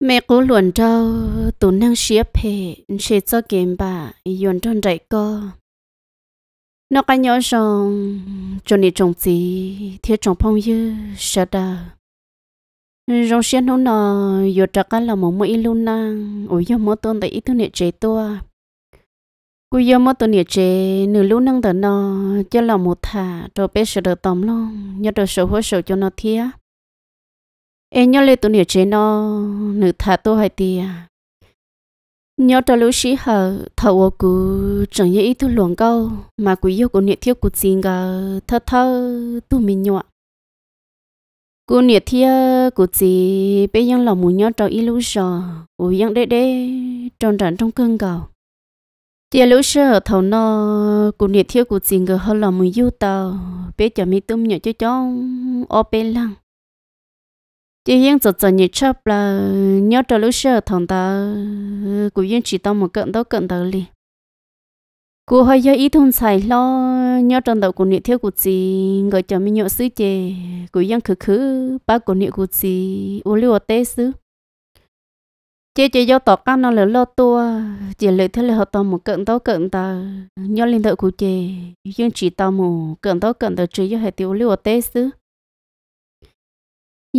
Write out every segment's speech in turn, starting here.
mẹ cố luôn cho tụ năng xía phê xế cho kèm bà yuan trong đại co nó cái nhỏ rong cho nên trồng gì thiết trồng phong như sợ đà rong xía nó nọ yuan trắc là một mũi luôn năng ủi do mỗi tuần tại ít thứ nệ chế tua cú do mỗi tuần nệ chế nửa luôn năng tờ nọ cho là một thả rồi bé sợ đỡ tóm luôn nhớ được sợ hối sợ cho nó thiết em nhớ lên tụi nhiều nó nữ thả tôi hay thì à. nhớ cho lũ sĩ hờ thầu ô cú chẳng như ý tôi luồng câu mà quý yêu của nhiệt thiếu của xin gà thơ thơ tụi mình nhọ cô nhiệt thiếu của chị bây giờ lòng muốn nhớ cho ý lối sò ủ dân đế đế tròn tròn trong cơn cầu chị lũ sơ thầu nó cô nhiệt thiếu của xin gà hơn lòng muốn yêu tao, bây giờ mi tôi nhọ cho chó ô bê lăng chỉ hiện giờ giờ nhiệt chấp là nhớ trở lúc xưa thằng ta của yên chỉ tao một cận tao cận tao li cô hay do ý thun xài lo nhớ trong đầu của nhiệt thiếu của chị gọi cho mình nhớ sứ chè của yên khứ khứ ba của nhiệt của chị ô liu tế sứ chị chị do tỏ căn nó là lo tua chỉ lấy thế là họ tao một cận tao cận tao nhớ lên đầu của chị yên chỉ tao một cận tao cận tao chỉ do hệ tiêu liu tế sứ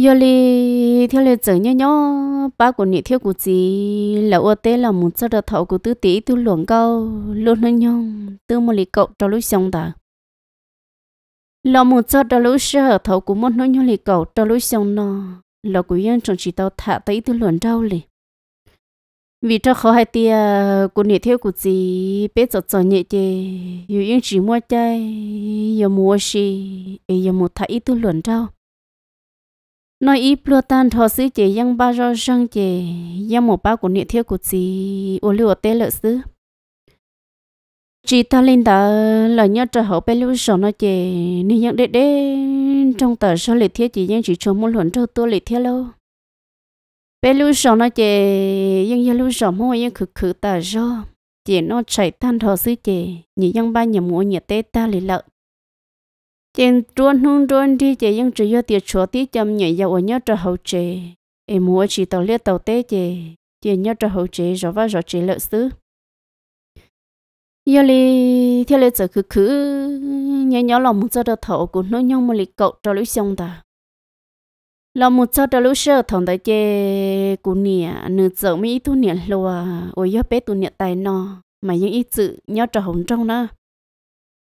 giờ li theo lệ chở nhớ nhớ ba của nhị theo của chị là ô tê là muốn cho đợt thọ của tứ tỷ tư luận câu luôn hơn nhong tư một lì cậu cho lúc xong ta là muốn cho đợt lúc sợ thọ của một hơn nhong lì cậu cho lúc xong nó là của yên chồng chỉ tao thả tay tư luận đâu lì vì cho khó hai tia của nhị theo của chị bé cho cho nhẹ chê yêu yên chỉ mua chơi yêu mua xì yêu mua thả ý tư luận đâu nói ý plua tan thọ sứ chế yang ba rau răng chế yang một ba của niệm thiếu của chị ô liu tế lợi sứ chị ta lên tờ là nhớ trở hậu bé lưu sổ nói chế nên nhận đệ đệ trong tờ sau lệ thiết chị yang chỉ cho một luận cho tôi lệ thiết lâu bé lưu sổ nói chế yang yang lưu sổ mua yang khử khử tờ do chị nó chạy tan thọ sứ chế nhị yang ba nhầm ngũ nhiệt tê ta lệ lợi chèn truôn hung truôn đi chè nhưng chỉ do tiệt chúa tí chăm nhảy dầu ở nhớ cho hậu chè em mua chỉ tàu liệt tàu tế chè chè nhớ cho hậu chè rõ và rõ chè lợi xứ giờ li theo lệ giờ cứ cứ nhớ nhớ lòng một giờ đầu thầu của nó nhau một lịch cậu cho lũ xong ta lòng một giờ đầu lũ sợ thằng đại chè của nia nửa giờ ít tu nia lùa ôi giờ bé tu nia tài nó mà những ít chữ nhớ cho hồng trong đó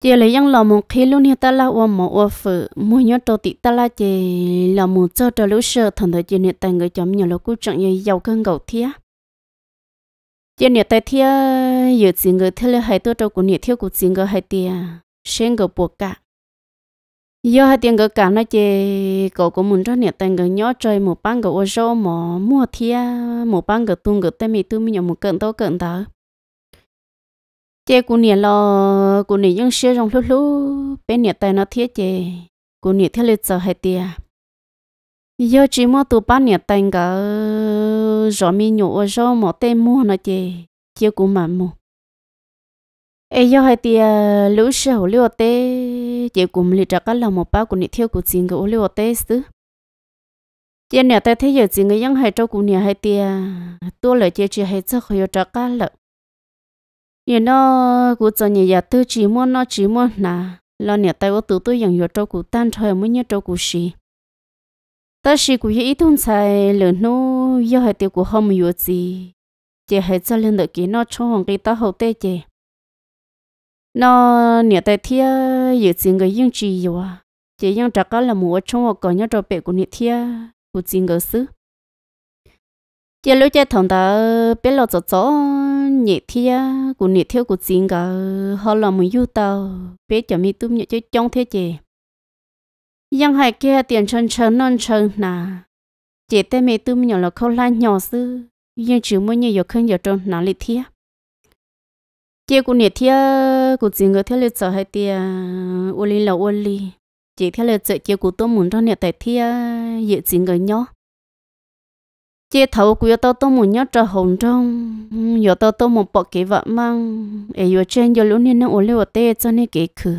chị lấy yang lò mông khi luôn hiện ta là ôm mỏ ôm phở mua nhớ đồ tị ta là chị lò mông cho đồ lũ sợ thằng đó chị nè tay người chấm nhớ lô cú chẳng nhớ giàu cơn gầu thía. chị nè tay thia giờ chị người thia là hai tôi đâu cũng nè thia của chị người hai tia sen người buộc cả giờ hai tiền người cả nói chị cậu cũng muốn cho nè tay người nhớ chơi một băng người ô rô mỏ mua thía, một băng người tung người tay mi tu mi nhớ một cận tao cận tao chế cô nè lo cô nè những xe rong lú lú bên nè tay nó thiết chế cô nè thiết lịch giờ hay tia giờ chỉ mua tụ bán nè tay cả rõ mi nhụ ở rõ mỏ tay mua nó chế chế cô mà mua ai giờ hay tia lú xe hồ liu tê chế mình lịch cái là một bao cô nè thiết cô tiền cái liu tê xứ chế nè tay thấy giờ tiền cái những hai trâu cô nè hay tia tôi lại chế chỉ hay chắc hơi trắc cái lợi nhớ nó cụ cho nhà giờ tôi chỉ muốn nó chỉ muốn là, lo nhớ tay ô tụ tôi dùng vô trâu cụ tan trời mới nhớ trâu cụ xì ta xì cụ ý thun xài lớn nó, do hai tiêu cụ không vô gì chỉ hai cho lên được kỹ nó cho hoàng cái ta hậu tê chè nó nhớ tay thia dự chuyện người dân chỉ vô chỉ dân trả cả là mua trong hoặc còn nhớ trâu bể của nhị thia cụ chuyện người xứ giờ lúc chơi thằng ta biết lo cho cho nhị thi của nhị thiếu của chính cả họ làm mình yêu tao biết cho mi tụm nhị chơi trong thế chị nhưng hai kia tiền chân chân non chân nà chị tên mi tụm nhị là không lan nhỏ sư nhưng chỉ muốn nhị giờ không giờ trong nào lý thi chị của nhị thi của chính người thiếu lịch sợ hai tiền ô li là ô li chị thiếu lịch sợ chị của tôi muốn cho nhị tại thi dự chính người nhau chế thấu của tao tao muốn nhớ trở hồng trong giờ tao tao muốn bỏ cái vật mang ai giờ trên giờ lúc này nó ổn liệu tê cho nên cái khử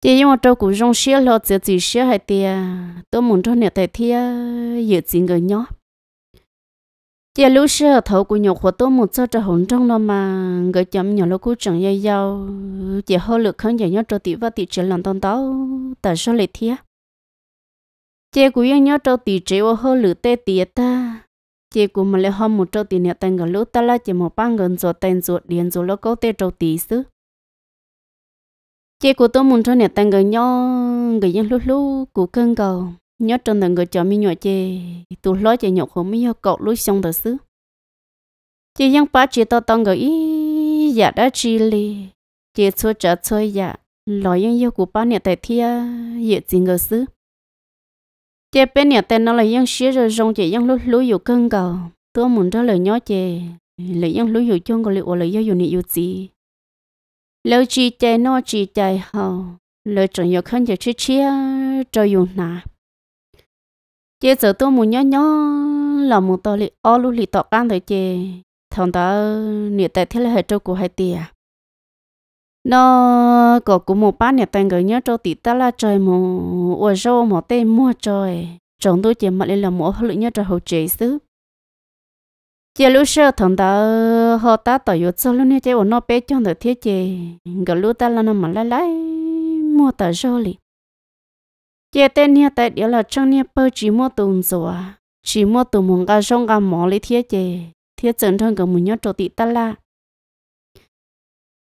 chế nhưng mà tao cũng rong xía lo chỉ chỉ xía hay tia tao muốn cho nè tại thia giờ chỉ người nhớ chế lúc xưa thấu của nhậu của tao muốn cho trở hồng trong đó mà người chấm nhớ lúc cũng chẳng yêu, dao chế hơi lực không giờ nhớ trở tí và tí chỉ làm tao tao tại sao lại thia chị cũng yên nhớ trâu tì chế ô hô lử tê tì ta chị cũng mà lấy hôm một trâu tì nè tên gần lúc ta là chị một băng gần ruột tên ruột điền ruột lô câu tê trâu tì xứ chị cũng tôi muốn cho nè tên gần nhau người dân lúc lúc của cơn cầu nhớ trong tầng người cho mi nhỏ chị tụi lối chị nhậu không mi nhỏ cậu lúc xong thật xứ chị dân ba chị to tông người ý dạ đã chị li chị xua trả xua dạ lối dân yêu của ba nè tại thia dễ gì người xứ chế bên nhà tên nó là dân xíu rồi rong chế dân lú lú dụ cưng cầu tôi muốn trả lời nhó chế lấy dân lú dụ chung còn liệu lấy dân dụ nị dụ gì lâu chi chế nó chi chế hầu lời chọn dụ khăn chế chi chia cho dụ nà chế giờ tôi muốn nhó nhó là muốn tôi lì ô lú lì tọt can thôi chế thằng đó nị tại thế là hệ trâu của hai tiền nó có cũng một bát nhà tên người nhớ cho tí ta là trời mù ủa rô mỏ tê mua trời chồng tôi chỉ mặt lên là mỏ lưỡi nhớ cho hậu chế xứ chỉ lúc xưa thằng ta họ ta tỏ yếu cho lúc này chơi ở nó bé cho được thiết chế gần lúc ta là nó mà lại lại mua tờ rô lì chỉ tên nhà tại địa là trong nhà bơ chỉ mua tùng rồi chỉ mua tùng mong cả rong cả mỏ lấy thiết chế thiết chân thân cả một nhớ cho tí ta là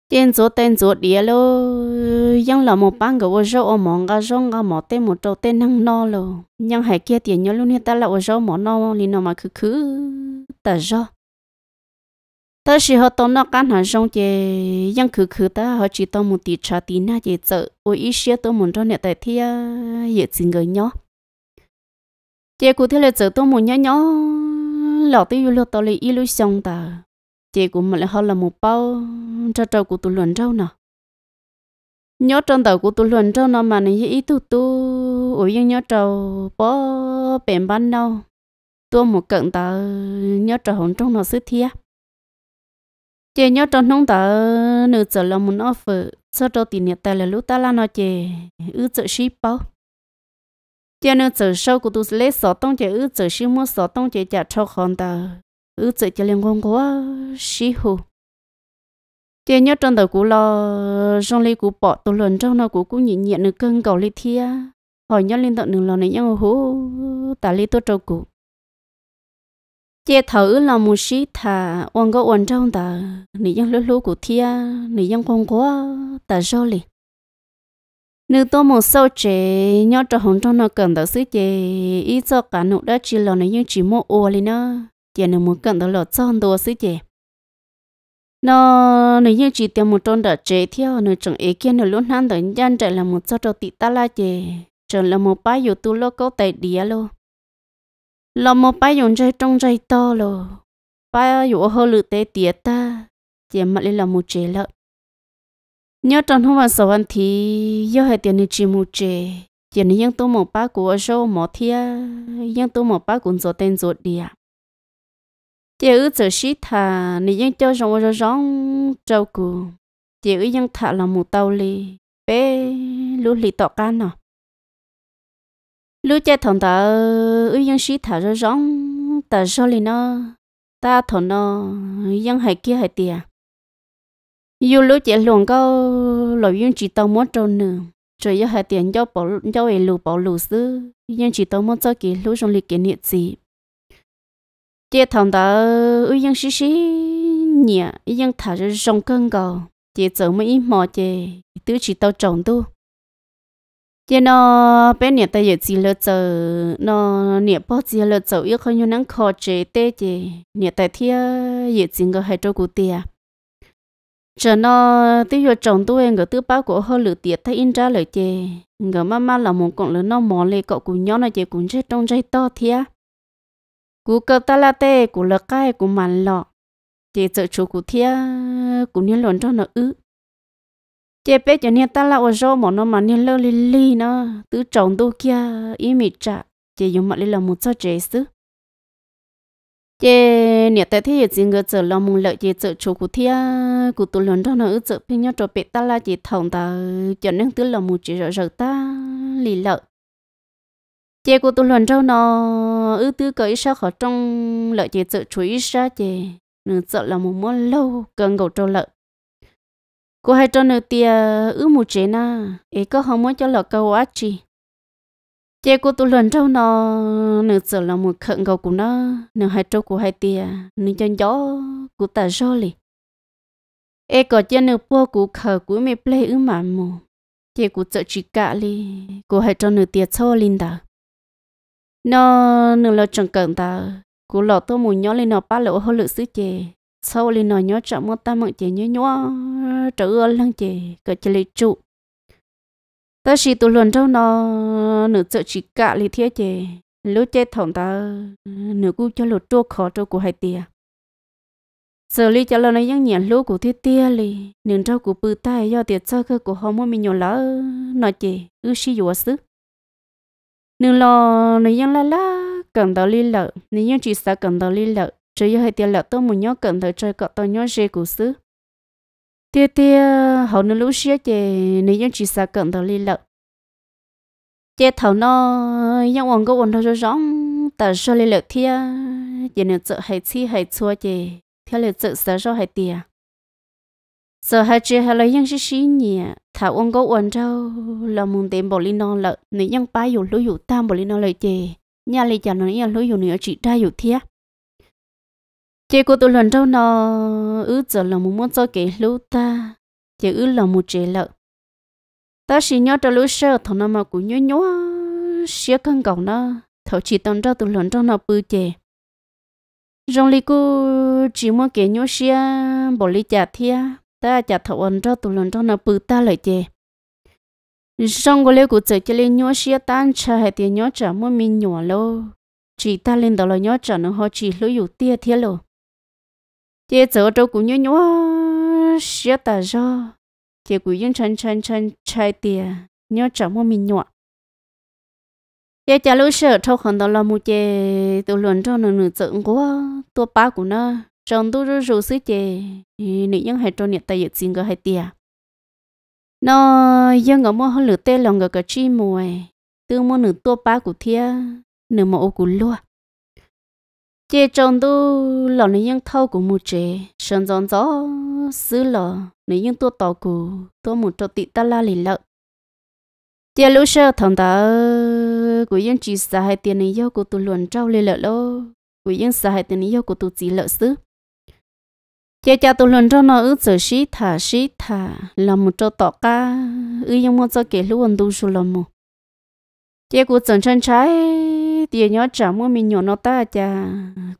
tiền chỗ tiền chỗ địa lô nhưng là một bang cái rau ở mỏng cái rau cái mỏ tên một trâu tên năng no lô nhưng hai kia tiền nhớ luôn hiện ta là ở rau mỏ no thì nó mà cứ cứ ta rau ta chỉ họ tông nó cán hàng rong chè nhưng cứ cứ ta họ chỉ tông một tí trà tí na chè chợ ôi ít xia tôi muốn cho nẹt tại thia dễ xin người nhó chè cụ thế là chợ tôi muốn nhó nhó lọ tiêu lọ tao lấy illusion ta chị cũng mà lại họ là một bao cho trâu của tôi luận trâu nè nhớ trong đầu của tôi luận trâu nè mà này ý tôi tôi ủi nhưng nhớ trâu bỏ bèn ban đâu tôi một cận tờ nhớ trâu hồn trong nó sứ thia chị nhớ trong nông tờ nửa giờ là muốn phở cho trâu tiền nhiệt tài là lúc ta là nó chị ư chợ ship bao cho nên từ sau của tôi lấy sọ tông chạy ư từ sau mua sọ tông chạy chặt sau con ta ư tự cho liên quan của sĩ hồ tiền nhớ trong đầu cũ lo trong lấy cũ bỏ tổ lần trong nó cũ cũ nhịn nhịn được cơn cầu lấy thia hỏi nhớ lên tận đường lò này nhau hú tả lấy tôi trâu cũ chế thử là một sĩ thà oan có oan trong ta nị dân lúa lúa của thia nị dân con có ta do liền nữ tôi một sâu chế nhớ cho hồng trong nó cần ta sứ chế ý cho cả nụ đã chỉ là nị dân chỉ một ô lên. đó chị nên muốn cần đó là chọn đồ xí chị nó nếu như chỉ tìm một tròn đỡ chế theo nó chẳng ý kiến nó lúc hắn đỡ nhân chạy là một sao trò tị ta la chị chẳng là một bãi dù tu lô câu tay địa lô là một bãi dùng dây trong dây to lô bãi dù hơ lự tế tía ta chị mà lại là một chế lợn nhớ trong hôm vào sầu ăn thì do hệ tiền này chỉ một chế chỉ nên những tu một bãi của sâu một thia những tu một bãi cũng rồi tên rồi địa chị ư giờ xí thà nị dân cho rong rong rong trâu cù chị ư dân thà là một tàu li bé lú li tọt cá nọ lú chơi thằng ta ư dân xí thà rong rong ta so li nó ta thằng nó dân hay kia hay tiệt yêu lú chơi luồng câu lũ dân chỉ tàu muốn trâu nữa trời yêu hay tiền cho bảo cho ấy lú bảo lú sư dân chỉ tàu muốn cho kia, lú trong li kiến niệm gì chế thằng đó ư dân xí xí nhẹ ư dân thả ra rong cân cầu chế chở mấy ít mò chế tứ chỉ tao trồng tu chế nó bé nhẹ tay giờ chỉ lỡ chở nó nhẹ bao giờ lỡ chở yêu không nhiều nắng khó chế tê chế nhẹ tay thia giờ chỉ có hai trâu cụ tia chờ nó tí vô trồng tu ngờ tứ báo của hơi lửa tiệt thấy in ra lời chế ngờ mama là một con lửa nó mò lê cậu cùng nhau nó chế cũng chết trong dây to thia cú cơ ta la tê cú lơ cái cú mặn lọ chị sợ chú cú thia cú nhiên luận cho nó ư chị bé cho nên ta la ô rô mà nó mà nên lơ li li nó tứ trồng tu kia ý mì trả chị dùng mặt li là một cho chị sứ, chị nè tại thế chị ngờ sợ lòng mùng lợi chị sợ chú cú thia cú tu luận cho nó ư sợ pin nhau cho bé ta la chị thòng ta cho nên tứ là một chị sợ sợ ta lì lợi chị của tôi luận trâu nó ư tư cởi sao khó trong lợi chị sợ chuối ra chị nửa sợ là một món lâu cần gầu trâu lợi, cô hai trâu nửa tia ư một chế na ấy có không muốn cho lợi câu á chi? chị của tôi luận trâu nó nửa sợ là một khẩn gầu của nó nửa hai trâu của hai tia nửa chân gió của ta gió lì ấy có chân nửa bò của khờ của mẹ ple ư mà mù chị của sợ chỉ cả lì cô hai trâu nửa tia cho linh đạo nó nửa lo chẳng cần ta cú lọ tôi muốn nhó lên nó ba lỗ hô lự sứ chè sau lên nó nhó chậm mất ta mặn chè nhớ nhó trở ưa lăng chè cỡ chè lì trụ ta chỉ tụ luận trong nó nửa sợ chỉ cả lì thiết chè lũ chè thòng ta nửa cú cho lột trô khó trô của hai tia giờ lì cho lần này nhắc nhở lúa của thiết tia lì nửa trâu của bự tay do tiệt sơ cơ của họ mua mình nhỏ lỡ nó chè ư xí dùa sứ nương lo nương như la là cần tới lý lợi nương như chỉ sợ cần tới lý lợi chỉ như hai tiền lợi tôi muốn nhớ cần tới chơi cọ tôi nhớ dễ cũ xứ tia tia hậu nương lúc xưa thì nương như chỉ sợ cần tới lý lợi chế thầu nó những ông có ông nó rõ tờ số lý lợi thia chỉ nương sợ hay chi hay chua chỉ theo lời tự sợ rõ hay tia sợ hai chị hay lấy những cái gì nhỉ thảo ông có uẩn trâu là muốn tìm bỏ li non là nữ nhân ba dù lối dù tam bỏ li non lời chê nhà li chả nói nhà lối dù nữa chỉ ra dù thiệt chê của tôi lần trâu nó ứ giờ là muốn muốn cho kể lũ ta chê ứ là một chê lợ ta chỉ nhớ cho lũ sợ thằng nó mà cũng nhớ nhớ xía cân cổng nó thầu chỉ tông cho tôi lần trâu nó bự chê rong li cô chỉ muốn kể nhớ xía bỏ li chả thiệt ta chả thấu ăn cho tụi lần cho nó bự ta lại chê xong có lẽ cũng chỉ cho lên nhớ xe tan cha hay tiền nhớ trả mua mình nhỏ lâu chỉ ta lên đó là nhớ trả nó họ chỉ lối dụ tia thế lô thế giờ đâu cũng nhớ nhớ xe ta cho thế cũng yên chân chân chân chai tia nhớ trả mua mình nhỏ thế cha lối sợ thâu hàng đó là mua chế tụi lần cho nó nửa giận quá tua ba của nó trong tu rú rú sứ chè nữ nhân hay trong nhiệt tay nhiệt xin gọi hay tia nó dân ở mua hơn lửa tê lòng gọi cả chi mùi tương mua nửa tua ba của thia nửa mẫu của lúa chè trong tu lòng nữ nhân thâu của mù chè sơn giòn gió sứ lò nữ nhân tua tỏ của tua mù cho tị ta la lì lợ chè lũ sơ thằng ta của dân chỉ xài tiền này do của tu luận trâu lì lợ lô của dân xài tiền này do của tu chỉ lợ sứ chị cha tụi lần cho nó ư giờ xí thả xí thả là một chỗ tọ ca ư nhưng mà cho kể luôn đủ số là một chị cũng chẳng chân trái thì nhớ trả mua mình nhỏ nó ta cha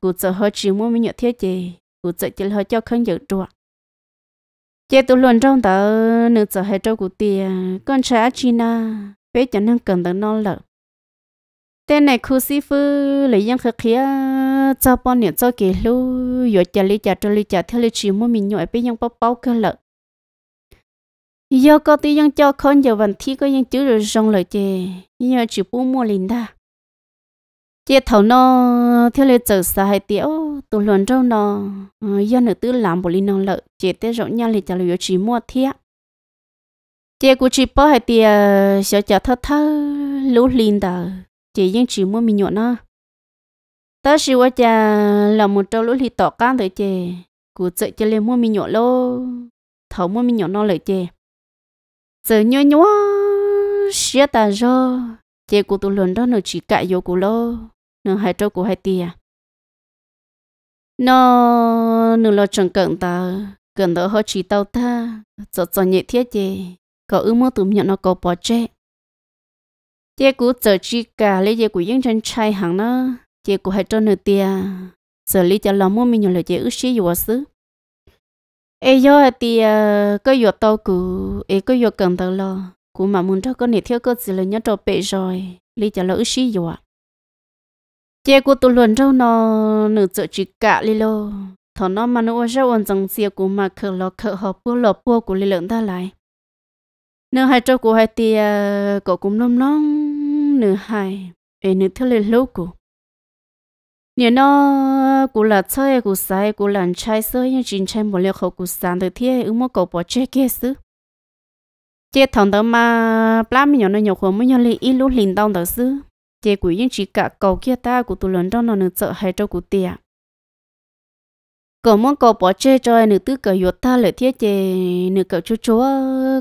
cũng chẳng hơi chỉ mua mình nhỏ thiết chị cũng chẳng chỉ hơi cho khăn dự trua chị tụi lần trong tờ nữ giờ hệ trâu của tiền con trái na, bé chẳng năng cần tới nó lợp tên này khu sĩ phu lấy dân khờ khía cho bọn nhện cho kì lu rồi chả lấy chả cho lấy chả theo lấy chỉ mua mình nhồi bây dân bao bao cơ lợ giờ có tí dân cho con giờ vẫn thi có dân chữ rồi rong lời chè giờ chỉ bu mua liền đa chè thầu nó theo lấy chờ xa hai tiểu tụ luận rau nó giờ nữa tư làm bộ linh nó lợ chè tết rộng nha lấy chả lấy chỉ mua thiệt chè của chỉ bỏ hai tia sợ ờ, chả thơ thơ lú liền đời chỉ riêng chỉ mua mình nhộn nó tớ chỉ quá cha là một trâu lũ thì tỏ can tới chè cụ dậy cho lên mua mình nhộn lô thấu mua mình nhộn nó lại chè giờ nhớ nhớ xia ta rô chè cụ tụ lần đó nó chỉ cãi vô cụ lô nó hai trâu cụ hai tia à. nó nó lo chẳng cần ta cần đó họ chỉ tao ta giờ cho nhẹ thiết chè có ước mơ tụm nhộn nó có bỏ chết chị cú giờ chỉ cả lấy chị cú yên chân hàng nó chị cú hay cho nửa tia giờ lấy cho lòng mua mình nhờ là ước sĩ vừa ai do thì có vừa tàu cú ai có vừa cần tàu lo cú mà muốn cho con này theo cơ gì là nhớ cho rồi lấy cho là ước sĩ vừa chị cú tụ cho nó nửa giờ chỉ cả lấy lo thọ nó mà nó ra ổn rằng xe cú mà khờ lo khờ họ bua lọ bua của lấy lượng ta lại nếu hai cho cú hai tia cậu cũng nôm nóng nữ hai ấy nữ theo lên lâu cụ nhớ nọ, cụ là chơi cụ sai cụ làm trai sơi nhưng chính trai một liệu khẩu cụ sàn từ thế ứng mua cầu bỏ chơi kia xứ chế thằng đó mà plan mình nhớ nó nhậu khổ mới nhỏ lấy ít lúc linh tông đó xứ chế cụ nhưng chỉ cả cầu kia ta cụ tụ lần trong nó nữ sợ hay cho cụ tiền cậu muốn cậu bỏ chê cho nữ tư cậu yết ta lợi thiết chê nữ cậu chú chúa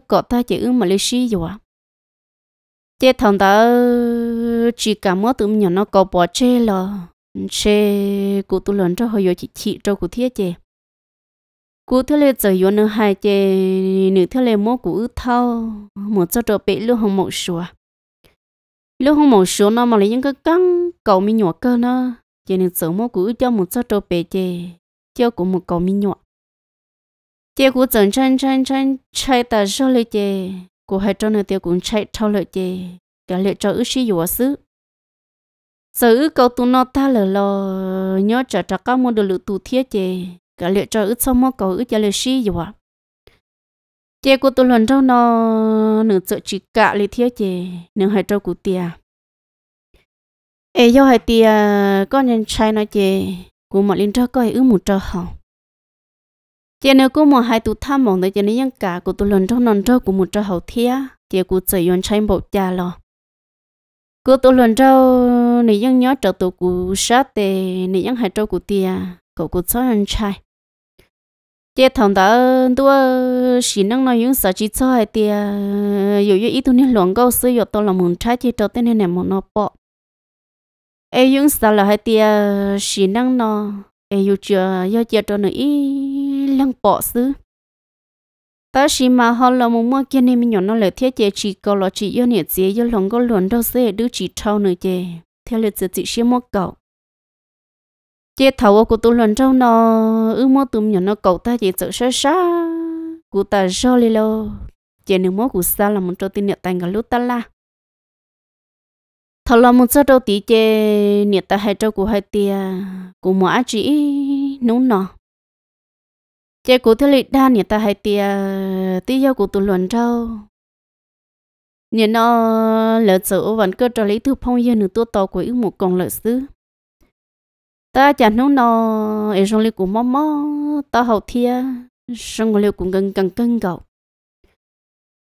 cậu ta chỉ ưng mà lấy xí rồi chế thằng ta chỉ cả mỗi tụi mình nó có bỏ chế là chế cụ tụi lớn cho hồi giờ chỉ chỉ cho cụ thiết chế cụ thiết lệ giờ vô nữa hai chế nữ thiết lệ mỗi cụ ướt thâu một cho trở bể luôn không một sủa lúc không một sủa nó mà lấy những cái căng cầu mi nhỏ cơ nó chế nữ giờ mỗi cụ cho một cho trở bể chế cho cụ một cầu mi nhỏ chế cụ chân chân chân chân chạy ta sau lệ chế cô hai cho nơi tiêu cũng chạy thâu lợi chê cả lệ cho ước sĩ dùa xứ sở ước cầu tu nó ta lờ lo nhớ trả trả các môn đồ lự tu thiết chê cả lệ cho ước xong mô cầu ước trả lợi sĩ dùa chê cô tụ lần rau nó nửa sợ chỉ cả lệ thiết chê nửa hai cho cụ tia ê do hai tia con nhân trai nói chê cụ mọi linh cho coi ước một trò hỏng chị nếu cũng mà hai tụ tham mong đấy chị nên những cả của tụ lần trong lần trong của một trong hậu thia chị cũng chỉ 用 tranh bộ cha lo của tụ lần trong nếu những nhớ trở tụ của sát tề nếu những hai trong của tia cậu của cho anh trai chị thằng đó đua chỉ năng nói những sợ chỉ cho hai tia dù như ít tụ nên luận câu sử dụng tụ là muốn trai chị trở tên này một nó bỏ ai những sợ là hai tia chỉ năng nó ai yêu chưa yêu chưa cho nữa ý lăng bỏ xứ ta chỉ mà họ là một mua kia nên mình nhỏ nó là thiết chế chỉ có là chỉ yêu nhiệt chế yêu lòng có luận đâu xế đưa chỉ trâu nữa chế theo lịch chỉ sẽ mua cậu chế thầu của tôi luận trâu nò, ư mò tụm nhỏ nó cậu ta chỉ sợ sợ sợ cụ ta do lì lô chế nếu mò cụ sao là một trò tin nhiệt tành cả lúc ta la thầu là một trò trâu tí chế nhiệt ta hai trò của hai tia cụ mua chỉ núng nò chế cụ thế lị đa nhỉ ta hay tiê tí yêu cụ tụ luận trâu nhỉ nó lỡ sử vẫn cơ cho lý thư phong yên nửa tua to của ước một con lỡ xứ ta chẳng nấu nó ở trong lì cụ mò mò ta hậu thia trong lì cụ gần gần gần gạo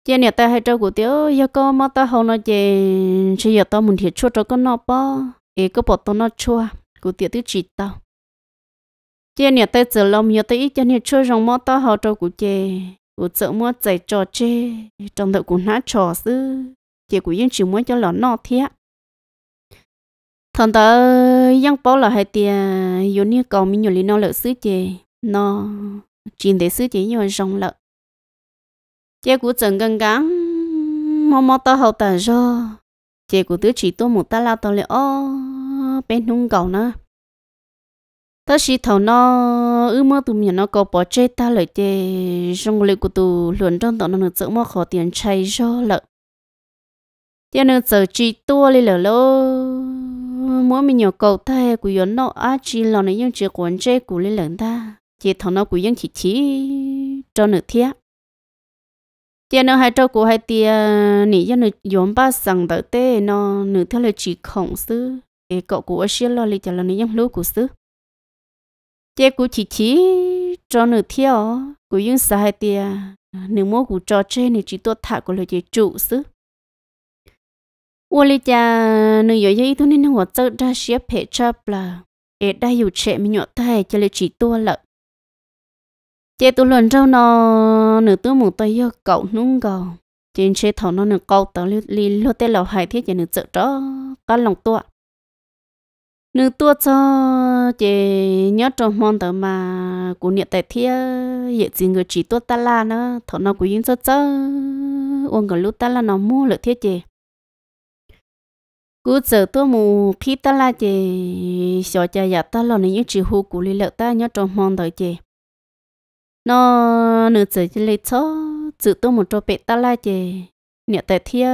chế nhỉ ta hay trâu cụ tiêu yêu có mà ta hậu nó chế chỉ giờ ta muốn thiệt chua cho con nó bao ấy có bỏ tao nó chua cụ tiêu thứ chỉ tao chị nè tới giờ lòng nhớ tới cho nè chơi rong mò to hào trâu của chị của sợ mua chạy trò chê trong đợi của nó trò sư chị của yên chỉ muốn cho lò nọ thiệt thằng ta yên bảo là hai tia yêu nè cầu mình nhiều lý nó lợi sư chị nó chỉ để sư chị nhiều rong lợi chị của chừng gần gắng mò mò to hào tờ rồi chị của tứ chỉ tôi một ta lao tao lẽ ô bên hung cầu nữa ta chỉ thầu nó ư mơ tụi mình nó có bỏ chơi ta lại chơi trong lời của tụi luận trong tao nó được giữ mà khó tiền chạy cho lợ tiền nó giờ chỉ tua lên lợ lô mỗi mình nhỏ cậu ta của yến nó á chỉ là nó những chỉ quấn chơi của lên lợn ta chỉ thầu nó của yến chỉ chỉ cho nửa thiệt tiền nó hai trâu của hai tiền nỉ cho nửa yến ba sằng đỡ tê nó nửa thiệt là chỉ khổng sư cậu của ấy lo lên cho nó những yến lúa của sư chế cú chỉ chỉ cho nửa theo cú dùng sai hai tia nửa mô cú cho trên nửa chỉ tốt thả của lời chế trụ xứ ua lì cha nửa giờ giấy thôi nên nó hoạt chất ra xếp hệ chập là để đại hiểu trẻ mình nhọt thay cho lời chỉ tua lợ chế tôi lần rau nó nửa tôi muốn tôi yêu cậu nung gò trên xe thầu nó nửa tao tớ lì lo tê lò hải thiết cho nửa trợ đó cá lòng tua nữ tua cho chị nhớ trong mong tờ mà của niệm tại thia hiện gì người chỉ tua ta là nó thọ nó của yên cho cho uống cả lúc ta là nó mua lợi thiết chị cứ giờ tua mù khi ta là chị sợ cha giả ta lo này những chỉ hú của lý lợi ta nhớ trong mong tờ chị nó nữ giờ chỉ lấy cho dự tua một trò bệ ta là chị niệm tại thia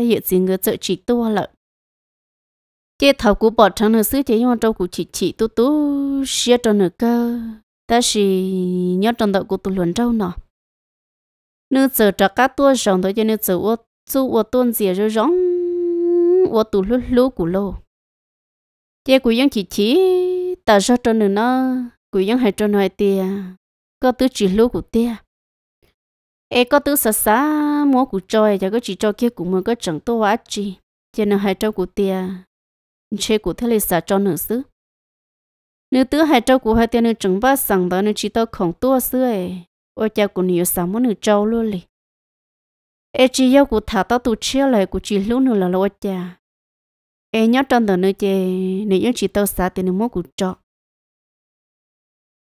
hiện gì người sợ chỉ tua lợi chế thầu của bọn trắng nữa xứ chế nhau trong của chỉ chỉ tu tu xia cho nữa cơ ta chỉ nhớ trong đầu của tu luận trâu nọ nữ giờ trả cá tua rồng thôi cho nữ giờ ô chú ô tuôn gì rồi rong ô tu lú lú của lô chế của dân chị chị ta cho cho nữa nó của vẫn hay cho nói tia có tứ chỉ lú của tia e có tứ sa sa mua của chơi cho có chỉ cho kia cũng muốn có chẳng tu hóa chi cho nên hay cho của tia chế của thế lịch xã cho nữ sư nữ tứ hai trâu của hai tiền nữ trứng ba sẵn đó nữ chỉ tao khổng tua sư ấy ôi cha của nữ sắm muốn nữ châu luôn lì ê chỉ yêu của thả tao tụ chia lại của chỉ lúc nữ là lỗi cha ê nhớ trong đó nữ chê nữ yêu chỉ tao xã tiền nữ mua của trọ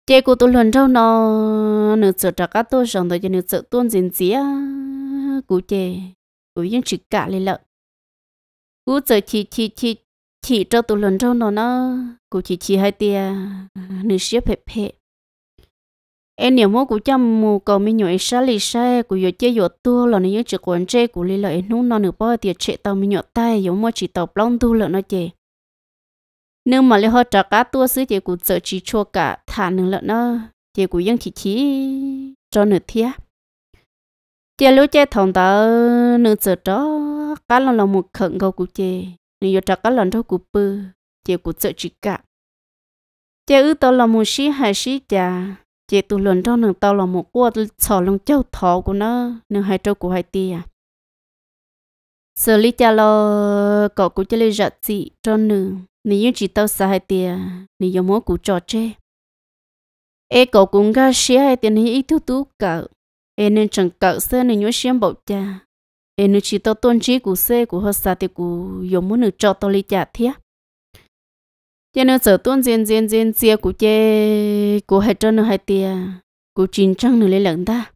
chế của tôi luận trâu nọ nữ sợ trả cả tôi rằng đó cho nữ sợ tuôn dính dĩa của chê của những chỉ cả lì lợn cú giờ chỉ chỉ chỉ chỉ cho tụi lần trong nó nó cụ chỉ chỉ hai tia nữ xếp hẹp hẹp em nhiều mô cụ chăm mù cầu mi nhỏ xa li xa cụ yếu chơi yếu tua là nữ chỉ quần chơi cụ lì lợi nung nó nửa bao tiệt chạy tàu mi nhỏ tay giống mô chỉ tàu long tu lợn nó chè nhưng mà lấy họ trả cá tua xứ chỉ cụ sợ chỉ cho cả thả nửa lợn nó chỉ cụ yên chỉ chỉ cho nửa thia chỉ lúc chơi thòng tàu nửa sợ đó cá lòng lòng một khẩn cầu cụ chơi nên yo trả cả lần thôi cụ bự chị cụ sợ chỉ cả chị ư tao là một xí hai xí cha chị tụ lần trong nàng tao là một quạt sò lòng châu thọ của nó nàng hai trâu của hai tia xử lý cha lo cậu của chơi dạ chị cho nàng nếu như chỉ tao sai hai tia nếu như mỗi cụ trò chê ê cậu cũng ga xí hai tia này ít thu tú cậu ê nên chẳng cậu xơ nên nhớ xem bộ cha em nữ chỉ tao tuân chỉ của xe của họ sa thì của dùng muốn nữ cho tao lý trả thiệt cho nên giờ tuân diễn diễn diễn xe của chơi của hai cho nữ hai tia của chính trăng nữ lấy lần ta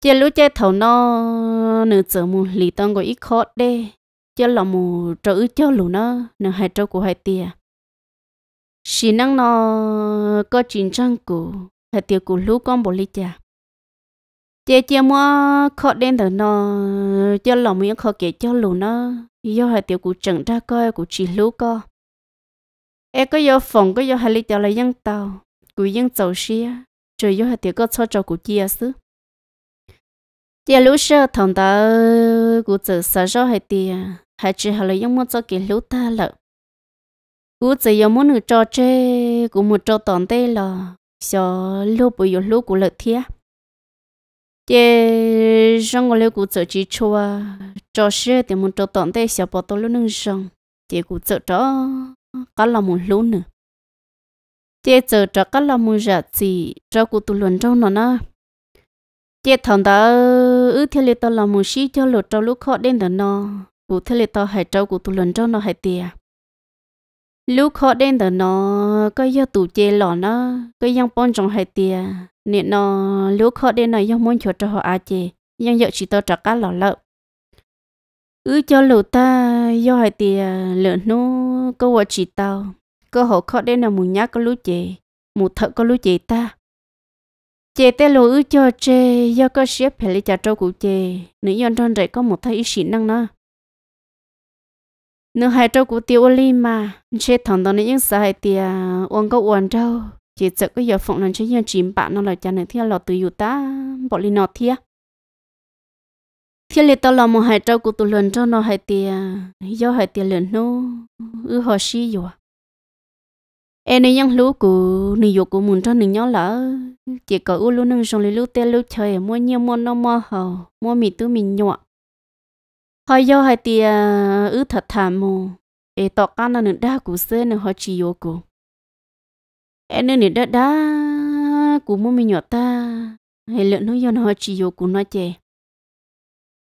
chơi lúc chơi thầu nó nữ giờ mù lý tông của ít khó đê chơi là mù trở ư chơi lù nó nữ hai cho của hai tia xí năng nó có chính trăng của hai tia của lũ con bồ lý trả chị chị mua khó đen thở nó cho lòng miếng khó kể cho lù nó do hai tiểu cụ trần ra coi cụ chỉ lú co e có do phòng có do hai lý tiểu là dân tàu cụ dân tàu xia rồi do hai tiểu có cho cho cụ chia xứ chị lú sợ thằng ta cụ tự sợ do hai tiểu hai chỉ hai lý dân mua cho kể lú ta lợ cụ chỉ do muốn người cho chơi cụ một cho toàn tê là sợ lú bự lú cụ lợ thiệt ye rong le ku tso chi chua cho she te mun to ton te sia po to lu nung rong ye ku tso to ka la mun lu nu ye tso to ka la mun ja chi cho ku tu lun trong nó na ye thon da ư the le to la mun shi cho lu to lu kho den da no ku the le to hai cho ku tu lun trong nó hai tia lúc họ đến đó nó có do tụ chế lọ nó có yang bon trong hai tia nên nó lúc họ đến nó yang muốn cho cho họ à chê yang dợ chỉ tao trả cá lọ lợp. Ư cho lũ ta do hai tia lợ nó có vợ chỉ tao có họ khó đến là muốn nhá có lũ chê mù thợ có lũ chê ta chê tê lũ Ư cho chê do có xếp phải lấy trả trâu cụ chê nữ yon tròn rể có một thay ý sĩ năng nó nếu hai trâu của tiêu li mà chết thằng đó những sai thì à, uống có uống trâu chỉ sợ cái giờ phụng làm cho nhân chìm bạn nó là cha này thiên lọt từ dù ta bỏ đi nọt thia thiên liệt tao là một hai trâu của tụi lần cho nó hai tia do hai tia lần nó ư họ xí rồi em này nhân lú của nữ dục của mình cho nữ nhớ lỡ chỉ có u lú nương sông lú tê lú chơi mua nhiều mua nó mua hờ mua mì tứ mình nhọ họ yêu hai tia à, ư thật thảm mù để tọ can là nửa đa cú xe nửa họ chỉ yêu cô em nửa nửa đa đa cú mua mình nhỏ ta hay lợn nó yêu họ chỉ yêu cú nói chè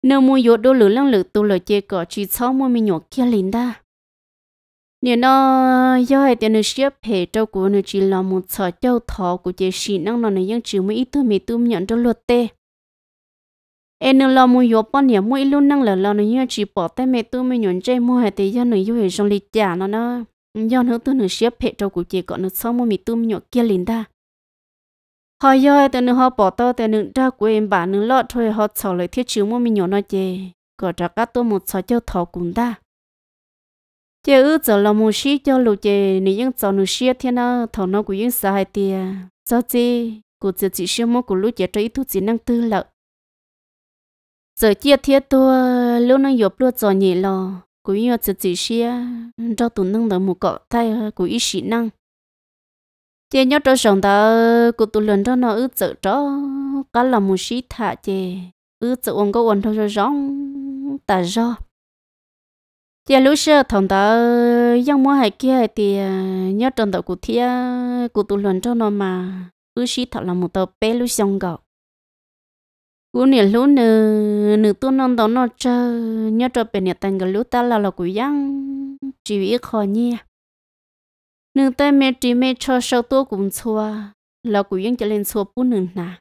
nửa mua yêu đô lửa lăng lửa tu lửa chè cỏ chỉ sáu mua mình nhỏ kia lính đa nửa nó do hai tia nửa xếp hệ trâu của nửa chỉ là một sợ trâu thọ của chè xịn năng nó này nửa ยัง chỉ mới ít thứ mì tôm nhận cho luật tê em nó lo muốn yop bọn nhà mỗi lúc năng là lo nó như chỉ bỏ tay mẹ tôi mới nhận chơi mua hai thì do nó yêu hệ trong lịch trả nó nó do nữa tôi nữa xếp hệ trong của chị còn nó sau mua mì tôi mình nhọ kia liền ta họ giờ tôi nữa họ bỏ tao tôi nữa ra của em bà nữa lo thôi họ sợ lại thiết chiếu mua mình nhọ nó chơi có trả các tôi một sợ cho thọ cùng ta chê ư giờ là một xí cho lục chơi nếu những giờ nó xếp thì nó thọ nó của những sai tiền sao chứ cụ chơi chỉ xem mua của lúc chê cho ít thứ chỉ năng tư lợi giờ chia thiết tôi lúc nó dọc luôn cho nhỉ lo cú yêu chỉ chỉ xia cho tụi nâng được một cọ thay cú ý sĩ năng chỉ nhớ cho sống đó cú tụi lần cho nó ư sợ cho cả là một sĩ thả chị ư sợ ông có ổn thôi rồi rong ta do chỉ lúc xưa thằng đó giang mua hai kia thì à, nhớ trong đó cú thia cú tụi lần cho nó mà ư sĩ thả là một tờ bé lúc xong gọi cú nè lú nè nè tu non đó nó chơi nhớ cho bên nhà tăng cái lú ta là lộc cú giang chỉ biết khó nhỉ nè tay mẹ chỉ mẹ cho sau tu cũng xua lộc cú yăng cho lên xua bút nè nà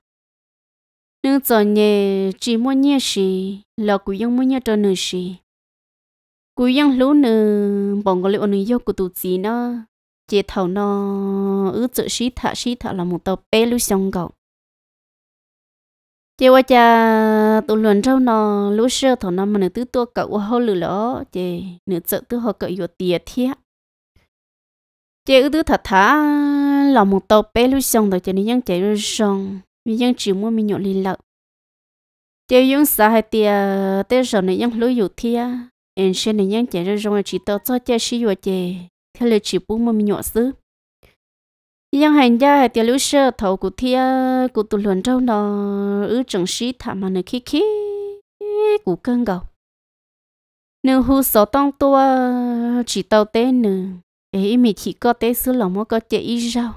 nè cho nhẹ chỉ muốn nhẹ gì lộc cú yăng mua nhẹ cho nè gì cú yăng lú nè bọn cái lú nè yêu của tu gì nó chỉ thầu nó ứ tự sĩ thả sĩ thả là một tàu bê lú xong cậu chị qua cha tụ luận trâu nó lúa sơ thọ nó mà nửa tứ tua cậu hô lử lỡ chị nửa sợ tứ họ cậu vô tiệt thiệt chị ư tứ thật thả là một tàu bé lúa sông thôi chị nên nhắn chạy lúa sông, vì nhắn chỉ mua mình nhọn lì lợn chị nhắn xa hai tia tê rồi này nhắn lúa vô thiệt em sẽ này nhắn chạy lúa sông chỉ tao cho cha xí vô chị theo lời chỉ bún mua mình nhộn xứ nhưng hành gia hay tiền lưu sơ thấu cụ thia cụ tụ luận trâu nó ứ trồng sĩ thả mà nửa khí khí cụ cơn gầu nửa hú sổ tông tua chỉ tàu tế nửa ấy mì chỉ có tế xứ lòng mới có chế ý rau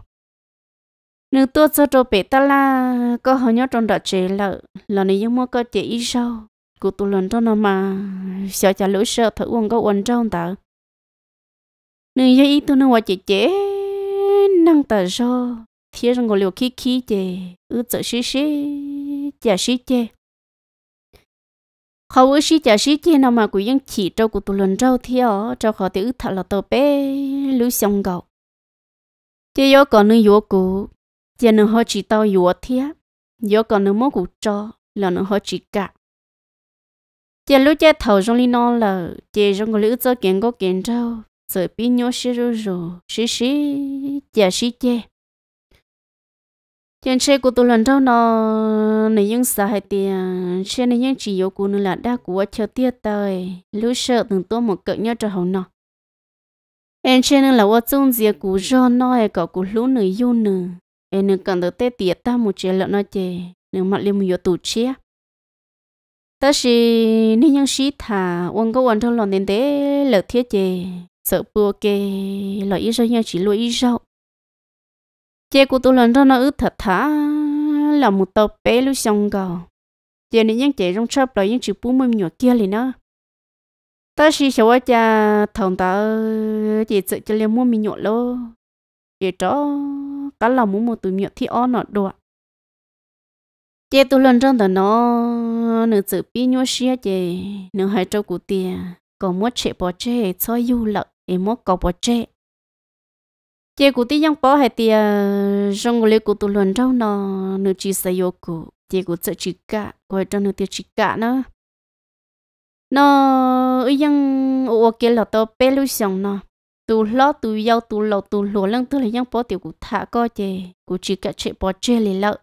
nửa tua cho trâu bể ta la có họ nhớ trong đợt chế lợ là nửa nhưng mới có chế ý rau cụ tụ luận trâu nó mà sợ chả lưu sơ thầu uống có uống trâu tao nửa ý tôi nó hoa chế chế năng tờ rô thế rằng ngồi liều khí khí chê ư sợ xí xí chả xí chê khó ư xí chả xí chê nào mà cũng yên chỉ trâu của tụ lần trâu thế ở trâu khó thì ư thật là tờ bé lưu xong gạo chê yếu còn nương yếu cụ chê nương họ chỉ tao yếu thế yếu còn nương mốt cụ cho là nương họ chỉ cả chê lúc chê thầu trong linh non là chê trong ngồi liều sợ kiến có kiến trâu rồi bị nhô xí rô rô xí xí chả xí chê tiền xe của tôi lần đầu nó này những xã hay tiền xe này những chỉ yếu của nữ là đa của chờ tiết tới lúc sợ từng tôi một cỡ nhớ cho hồng nó em xe nữa là qua chung gì của do nói có của lũ nữ yêu nữ em nữ cần được tết tiết ta một chuyện lợn nó chê, nữ mặt lên một yếu tủ chia ta chỉ nên những sĩ thả quân có quân trong lòng đến thế lợi thiết chè sợ bùa kê lo ý rau nhau chỉ lo ý rau chê của tôi lần đó nó ướt thật thả là một tàu bé lúc xong gò chê này nhắn chạy trong shop rồi những chữ bún mâm nhỏ kia liền nó ta xì quá cha thằng ta chỉ sợ cho liền mua mình nhỏ lô để cho cả lòng muốn một tụi miệng thì o nọ đồ chê tôi lần trong đó nó nửa chữ bi nhau xia chê nửa hai trâu của tiền còn mua chè bỏ chè cho du lợn em mua cầu bỏ chê chê cụ tí yang bỏ hay thì trong à, người cụ tụ luận đâu nó nữ chỉ xây yêu cụ chê cụ sợ chỉ cả gọi cho nữ tiêu chỉ cả nữa nó ấy yang ô kia là tao bé lưu xong nó tụ lo tụ giao tụ lầu tụ lúa lăng tụ là yang bỏ tiểu cụ thả co chê cụ chỉ cả chê bỏ chê lì lợ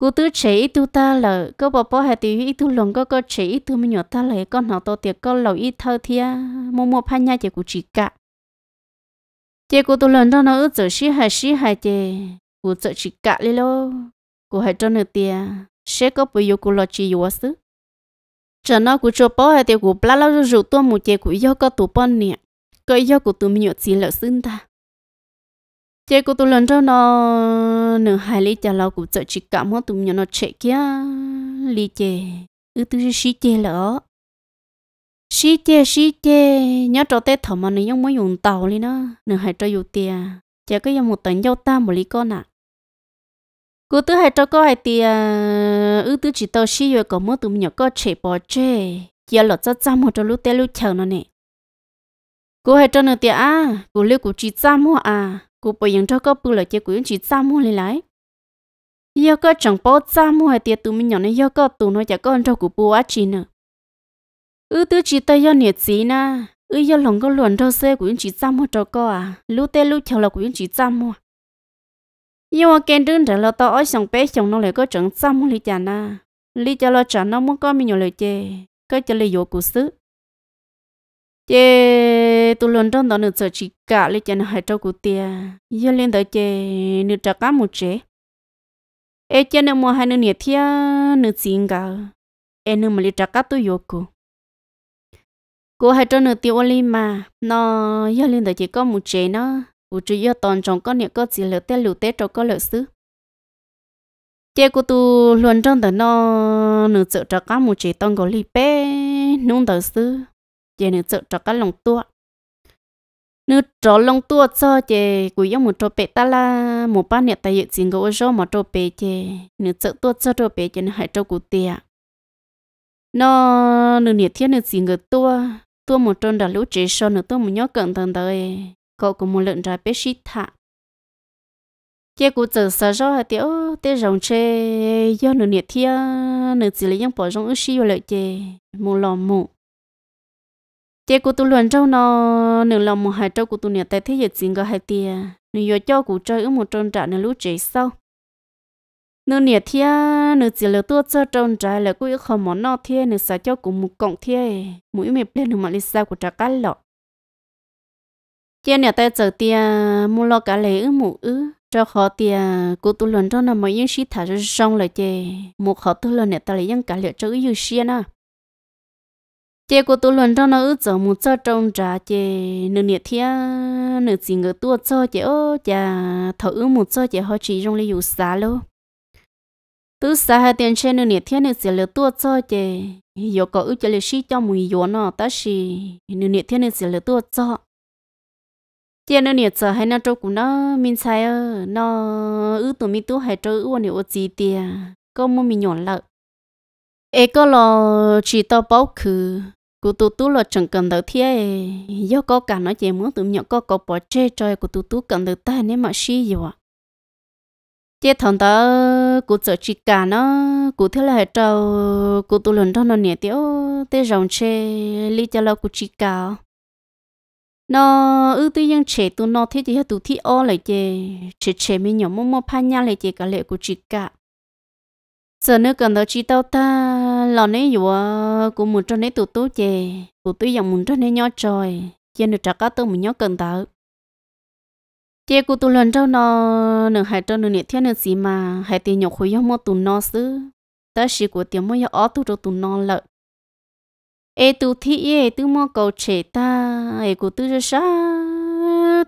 cú tư chế tu ta lợ có bỏ bỏ hai tí tu lòng có có chế tu mình nhỏ ta lợ con nào to tiệt con lẩu ít thơ thia mua mua phan nha chị cụ chỉ cả chị cụ tu lòng cho nó ước giờ xí hai xí chị cụ sợ chỉ cả đi lô cụ hai cho nữa tiệt sẽ có bây giờ cụ lo chỉ yếu xứ cho nó cụ cho bỏ hai tiệt cụ plá lâu rượu tua một chị cụ do có tụ bón nè có do cụ tu mình nhỏ chỉ lợ xưng ta chế cô tụi lần trong nó nửa hai lý cho lâu cũng sợ chỉ cảm hóa tụi nhỏ nó chạy kia lý chế ư ừ, tư sĩ chế lỡ sĩ chế sĩ chế nhớ cho tết thở mà nó nhông mới dùng tàu lý nó nửa hai cho dùng tiền chế có dùng một tấn dâu ta một lý con ạ cô tứ hai cho có hai tiền ư tư chỉ tàu sĩ rồi có mỗi tụi nhỏ có chạy bỏ chê giờ lọt cho trăm một cho lúc tết lúc chờ nó nè cô hai cho nửa tiền à cô liệu cô chỉ trăm mua à cô bây giờ cho cô bự là chơi quyển chỉ xa mua lên lại giờ có chẳng bao xa mua hay tiệt tụi mình nhỏ này giờ có tụi nó chả có ăn cho cô bự á chỉ nữa ư tứ chỉ tay do nhiệt gì na ư do lòng có luồn cho xe quyển chỉ xa mua cho cô à lú tê lú theo là quyển chỉ xa mua nhưng mà kèn đương là lo to ở xong bé sòng nó lại có chẳng xa mua lý chả na lý chả lo trả nó muốn có mình nhỏ lời chê có chả lấy vô cụ xứ chế tu luyện trong đó nữa sợ chỉ cả lấy chân hai trâu của tia giờ lên tới chế nữa trả cá một chế ê chân em mua hai nữa nhiệt thia nữa xin cả em nữa mà lấy trả cá tôi vô cô cô hai trâu nữa tiêu lên mà nó giờ lên tới chế có một chế nó u chỉ giờ toàn trong con nhiệt có gì lỡ tê lửa tết cho có lỡ xứ chế cô tu luyện trong đó nó nữa sợ trả cá một chế tông có lì bé nung tới xứ chị nữ sợ cho cái lòng tua nữ trọ lòng tua cho chị cú yếu một trọ bể ta là một ba nẹt tại hiện xin gỗ rô một trọ bể chế nữ sợ tua cho trọ bể chế nữ hãy trọ cú tiệt nó nữ nẹt thiên nữ xin gỡ tua tua một trôn đã lũ chế so nữ tua một nhóc cận thần tới cậu cũng một lượng ra bé xít thả chị cú chờ sợ rõ hả tiểu tê rồng chế do nữ nẹt thiên nữ chỉ lấy những bỏ rong ước sĩ vào lợi chế một lòng một chị của tôi luận trâu nó nửa lòng một hai trâu của tôi nhà tại thế giới chính có hai tia nửa giờ cho cụ chơi ở một trôn trả nửa lúc chạy sau nửa nhà thia nửa chỉ là tua cho trôn trả là cụ không món nó thia nửa sao cho cụ một cọng thia mũi mẹp lên nửa mặt lịch sao của trả cá lọ chị nhà tại giờ tia mua lo cả lấy ở một ứ cho họ tia của tôi luận trâu nằm mấy những sĩ thả ra xong là chê một họ tôi luận nhà ta lấy những cả liệu cho ứ dư xia na chị của tôi luận cho nó ước giờ một cho trong trà chị nửa nhiệt thia nửa gì người tua cho chị ô chà thở ước một cho chị họ chỉ trong lấy dụ xá luôn tứ xa hai tiền trên nửa nhiệt thia nửa gì lửa tua cho chị giờ có ước cho lửa xí cho mùi gió nó ta xì nửa nhiệt thia nửa gì lửa tua cho chị nửa nhiệt giờ hai nó trâu cũng nó mình sai ơ nó ước tụi mình tu hai trâu ước nửa niệm gì tiền có mua mình nhọn lợi ê có chỉ tao báo khứ cụ tu tu là chẳng cần đầu thế do có cả nó chỉ muốn tụi nhỏ có có bỏ chê cho cụ tu tu cần được ta nên mà xí gì vậy chết thằng ta cụ sợ chỉ cả nó cụ thế là trâu cụ tu lần đó nó nhẹ tiếu té rồng chê li cho lo cụ chỉ cả nó ư tuy nhiên trẻ tu nó thế thì tu thi o lại chê trẻ trẻ mình nhỏ mông mông phan nha lại chê cả lệ của chị cả giờ nữa cần đó chị tao ta lo nấy vừa ờ cũng muốn cho nên tụt tụt chè tụt tụt dòng muốn cho nên nhó trời chè được trả cá tôi mình nhó cần tớ chè của tụt lần trâu nó nửa hai trâu nửa nhẹ thiên nửa gì mà hai tiền nhọc khối nhau mua tụt nó xứ ta chỉ của tiền mua ó tụt cho tụt nó lợ ê tụt thị ê tụt mua cầu trẻ ta ê của tụt cho sa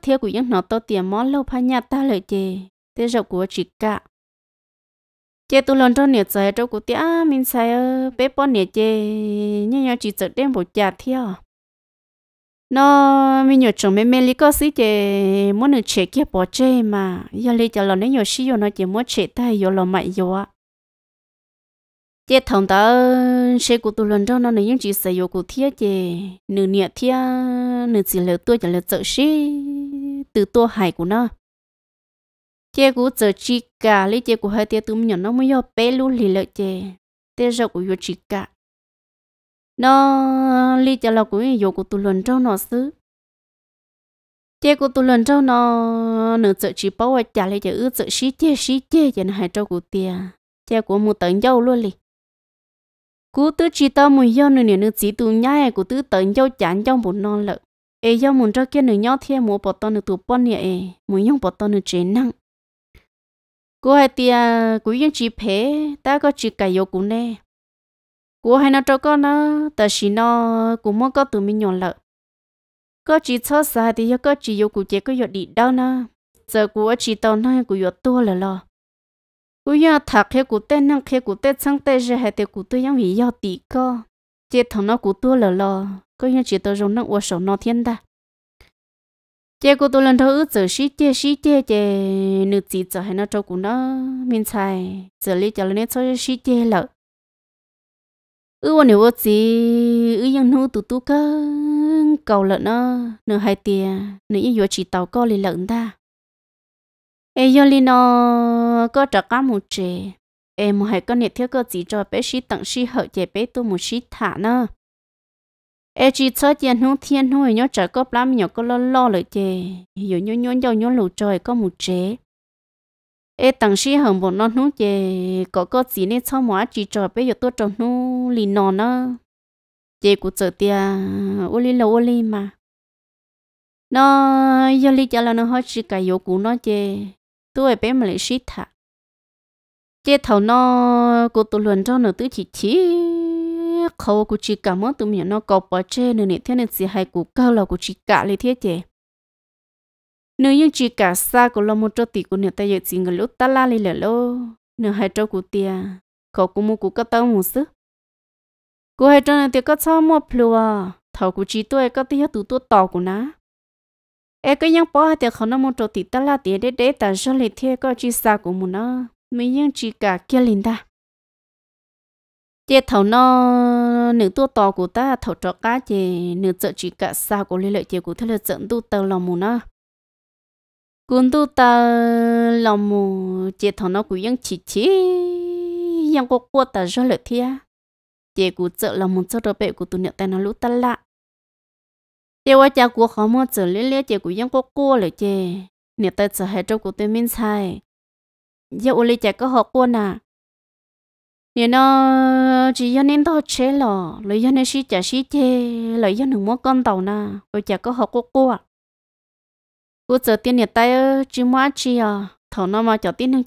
theo của những nó to tiền món lâu pha nhà ta lợi chè thế rộng của chị cả chế tu lần trong nhiệt trời trong cuộc tiếc mình sai bé bọn nhiệt chế nhưng nhau chỉ sợ đêm bộ chả theo nó mình nhớ chồng mẹ mẹ lý có sĩ chế muốn được chế kia bỏ chế mà giờ lý cho lần nãy nhớ sĩ nó chỉ muốn chế tay giờ lo mày giờ á chế thằng ta sẽ của tu lần trong nó nãy những chỉ sợ giờ của thiết chế nửa nhiệt thiệt nửa chỉ lỡ tôi chỉ lỡ sợ sĩ từ tôi hại của nó chế cú giờ chỉ cả lấy chế của hai tia tụm nhỏ nó mới học bé luôn lì lợi chế tia rau cũng yo chỉ cả nó lấy cho là cũng yo của tụ lần trâu nó xứ chế của tụ lần trâu nó nửa giờ chỉ bảo ở trả lấy chế ư giờ xí chế xí chế cho hai trâu của tia chế của một tấn dâu luôn lì cú tứ chỉ tao một do nửa nửa nửa chỉ tụ nhai của tứ tấn dâu chán trong bụng non lợn ai do muốn cho kia nửa nhau thêm mua bọt tao nửa tụ bón nè ai muốn nhung bọt to nửa chế năng cô hai tia cú yên chỉ phê ta có chỉ cài vô cú nè cô hai nó cho con nó ta chỉ nó cũng muốn có tụi mình nhọn lợ có chỉ cho xa thì có chỉ vô cú chế có vô đi đâu nè giờ cú chỉ tao nó cú vô tua là lo cú yên thạc khi cú tên năng khi cú tên sang tên ra hai tia cú tôi yên vì vô tỷ co chế thằng nó cú tua là lo có yên chỉ tao rồng năng uo sầu nó thiên ta chế cô tôi lần đầu ước giờ xí chế xí chế chế nữ chị giờ hay nó trâu cũng nó mình xài giờ lấy cho nên cho xí chế lợ ước bọn nếu gì ước dân nó tụ tụ cơ cầu lợn nó nửa hai tiền nửa như vừa chỉ tàu co lì lợn ta e do lì nó có trả cá một trẻ em một hai con nhiệt thiếu cơ chỉ cho bé xí tặng xí hợp chế bé tôi một xí thả nó ai chỉ sợ tiền không thiên thôi nhớ trả có lắm nhớ có lo lo lợi chè hiểu nhớ nhớ giàu nhớ lù trời có một chế ai tặng sĩ hồng bọn nó nú chè có có gì nên cho mà chỉ trò bây giờ tôi trò nú lì nò nó chè của sợ tiền ô li là ô li mà nó giờ li chả là nó hết chỉ cả yếu của nó chè tôi bé mà lại sĩ thả chè thầu nó cô tôi luận cho nó tứ chỉ chỉ khẩu của chị cả món tụi mình nó có bỏ chê nên nè thế nên chị hay của câu là của chị cả lấy thế chị nếu như chị cả xa của lo một chỗ tỷ của nè ta giờ chị người lúc ta la lấy lỡ lô nếu hai chỗ của tia khẩu của mua của các tao một sức của hai chỗ này thì có sao mua plua thầu của chị tôi có tia tụi tôi tỏ của nó em cái nhang bỏ hai tia khẩu nó một chỗ tỷ ta la tiền để để ta cho lấy thế có chị xa của mình nó mấy nhang chị cả kia linh ta chị thầu nó nữ tua to của ta thầu cho cá chị nữ trợ chỉ cả sao của lấy lợi chị của thế là dẫn tu tàu lòng mù nó cuốn tu tàu lòng mù chị thầu nó cũng vẫn chỉ chỉ vẫn có qua ta cho lợi thia chị của trợ lòng mù cho đỡ bệ của tu niệm tay nó lũ ta lạ chị qua cha của khó mơ trở lấy lấy chị của vẫn có qua lợi chị niệm tay trở hết cho của tôi minh sai giờ ô lấy chị có học qua nà nó chỉ cho cho cho nên nên nên nó nó chỉ chỉ chỉ con tàu na có học à, giờ muốn à mà tiền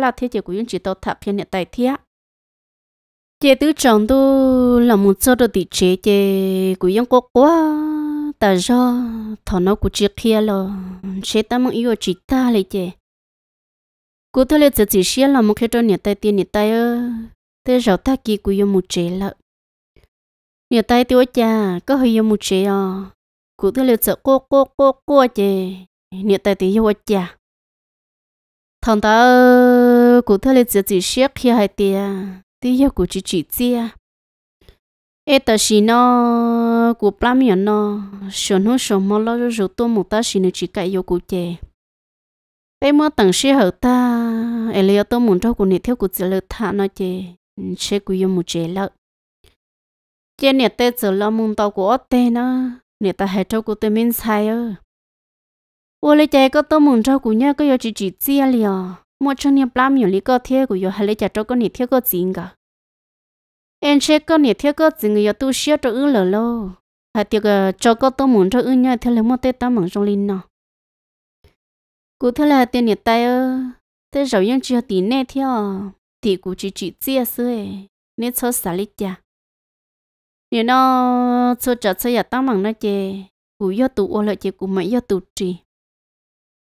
là chế của những chỉ tao tháp hiện nhận tại thế. Chế tứ chồng tu là muốn cho được tỷ chế chế của những cô quá, tại do thọ nó cũng chiếc kia lò chế ta mong yêu chỉ ta lấy chế cú thôi lấy chỉ chỉ là một cái trò nhiệt tay tiền nhiệt tay ơ thế rồi ta kia cú yêu một chế lợ nhiệt tay tiêu cha có hơi yêu một chế à cú thôi lấy chỉ cô cô cô cô chè nhiệt tay tiêu yêu cha thằng ta ơ cú thôi lấy chỉ chỉ xe khi hai tia tiêu yêu cú chỉ chỉ chia ê ta xí nó cú plam yên nó sốn nó sốn mò lo rồi rồi tôi một ta xí nó chỉ cái yêu cú chè bé mua tặng xe hậu ta ấy tôi muốn cho cô này theo cô chơi là thả ừ, nó chê sẽ cô yêu một chê lợt. chê này tôi chơi lo muốn tao ở đây nữa, nè ta hãy cho cô tê mình sai ơ ô lấy chê có tôi muốn cho cô nhá cái yêu chỉ chỉ chia à liền mua cho nè bám nhiều lý cái thế cô yêu hay lấy chả ờ, cho cô nè theo cô chính cả Anh sẽ cái nè theo cô chính yêu tu sửa cho ư lợ lô hay tiếc cho cô tôi muốn cho ư nhá theo lấy mua tê ta mảng trong linh nó cụ thế là tiền nhiệt tay ơ thế rồi nhân chưa tí nè theo thì cũng chỉ chỉ chia xưa nên số xả lít cha nếu nó số trả số giờ tao mằng nó chê cú do tụ ô lợi chê cú mày do tụ trì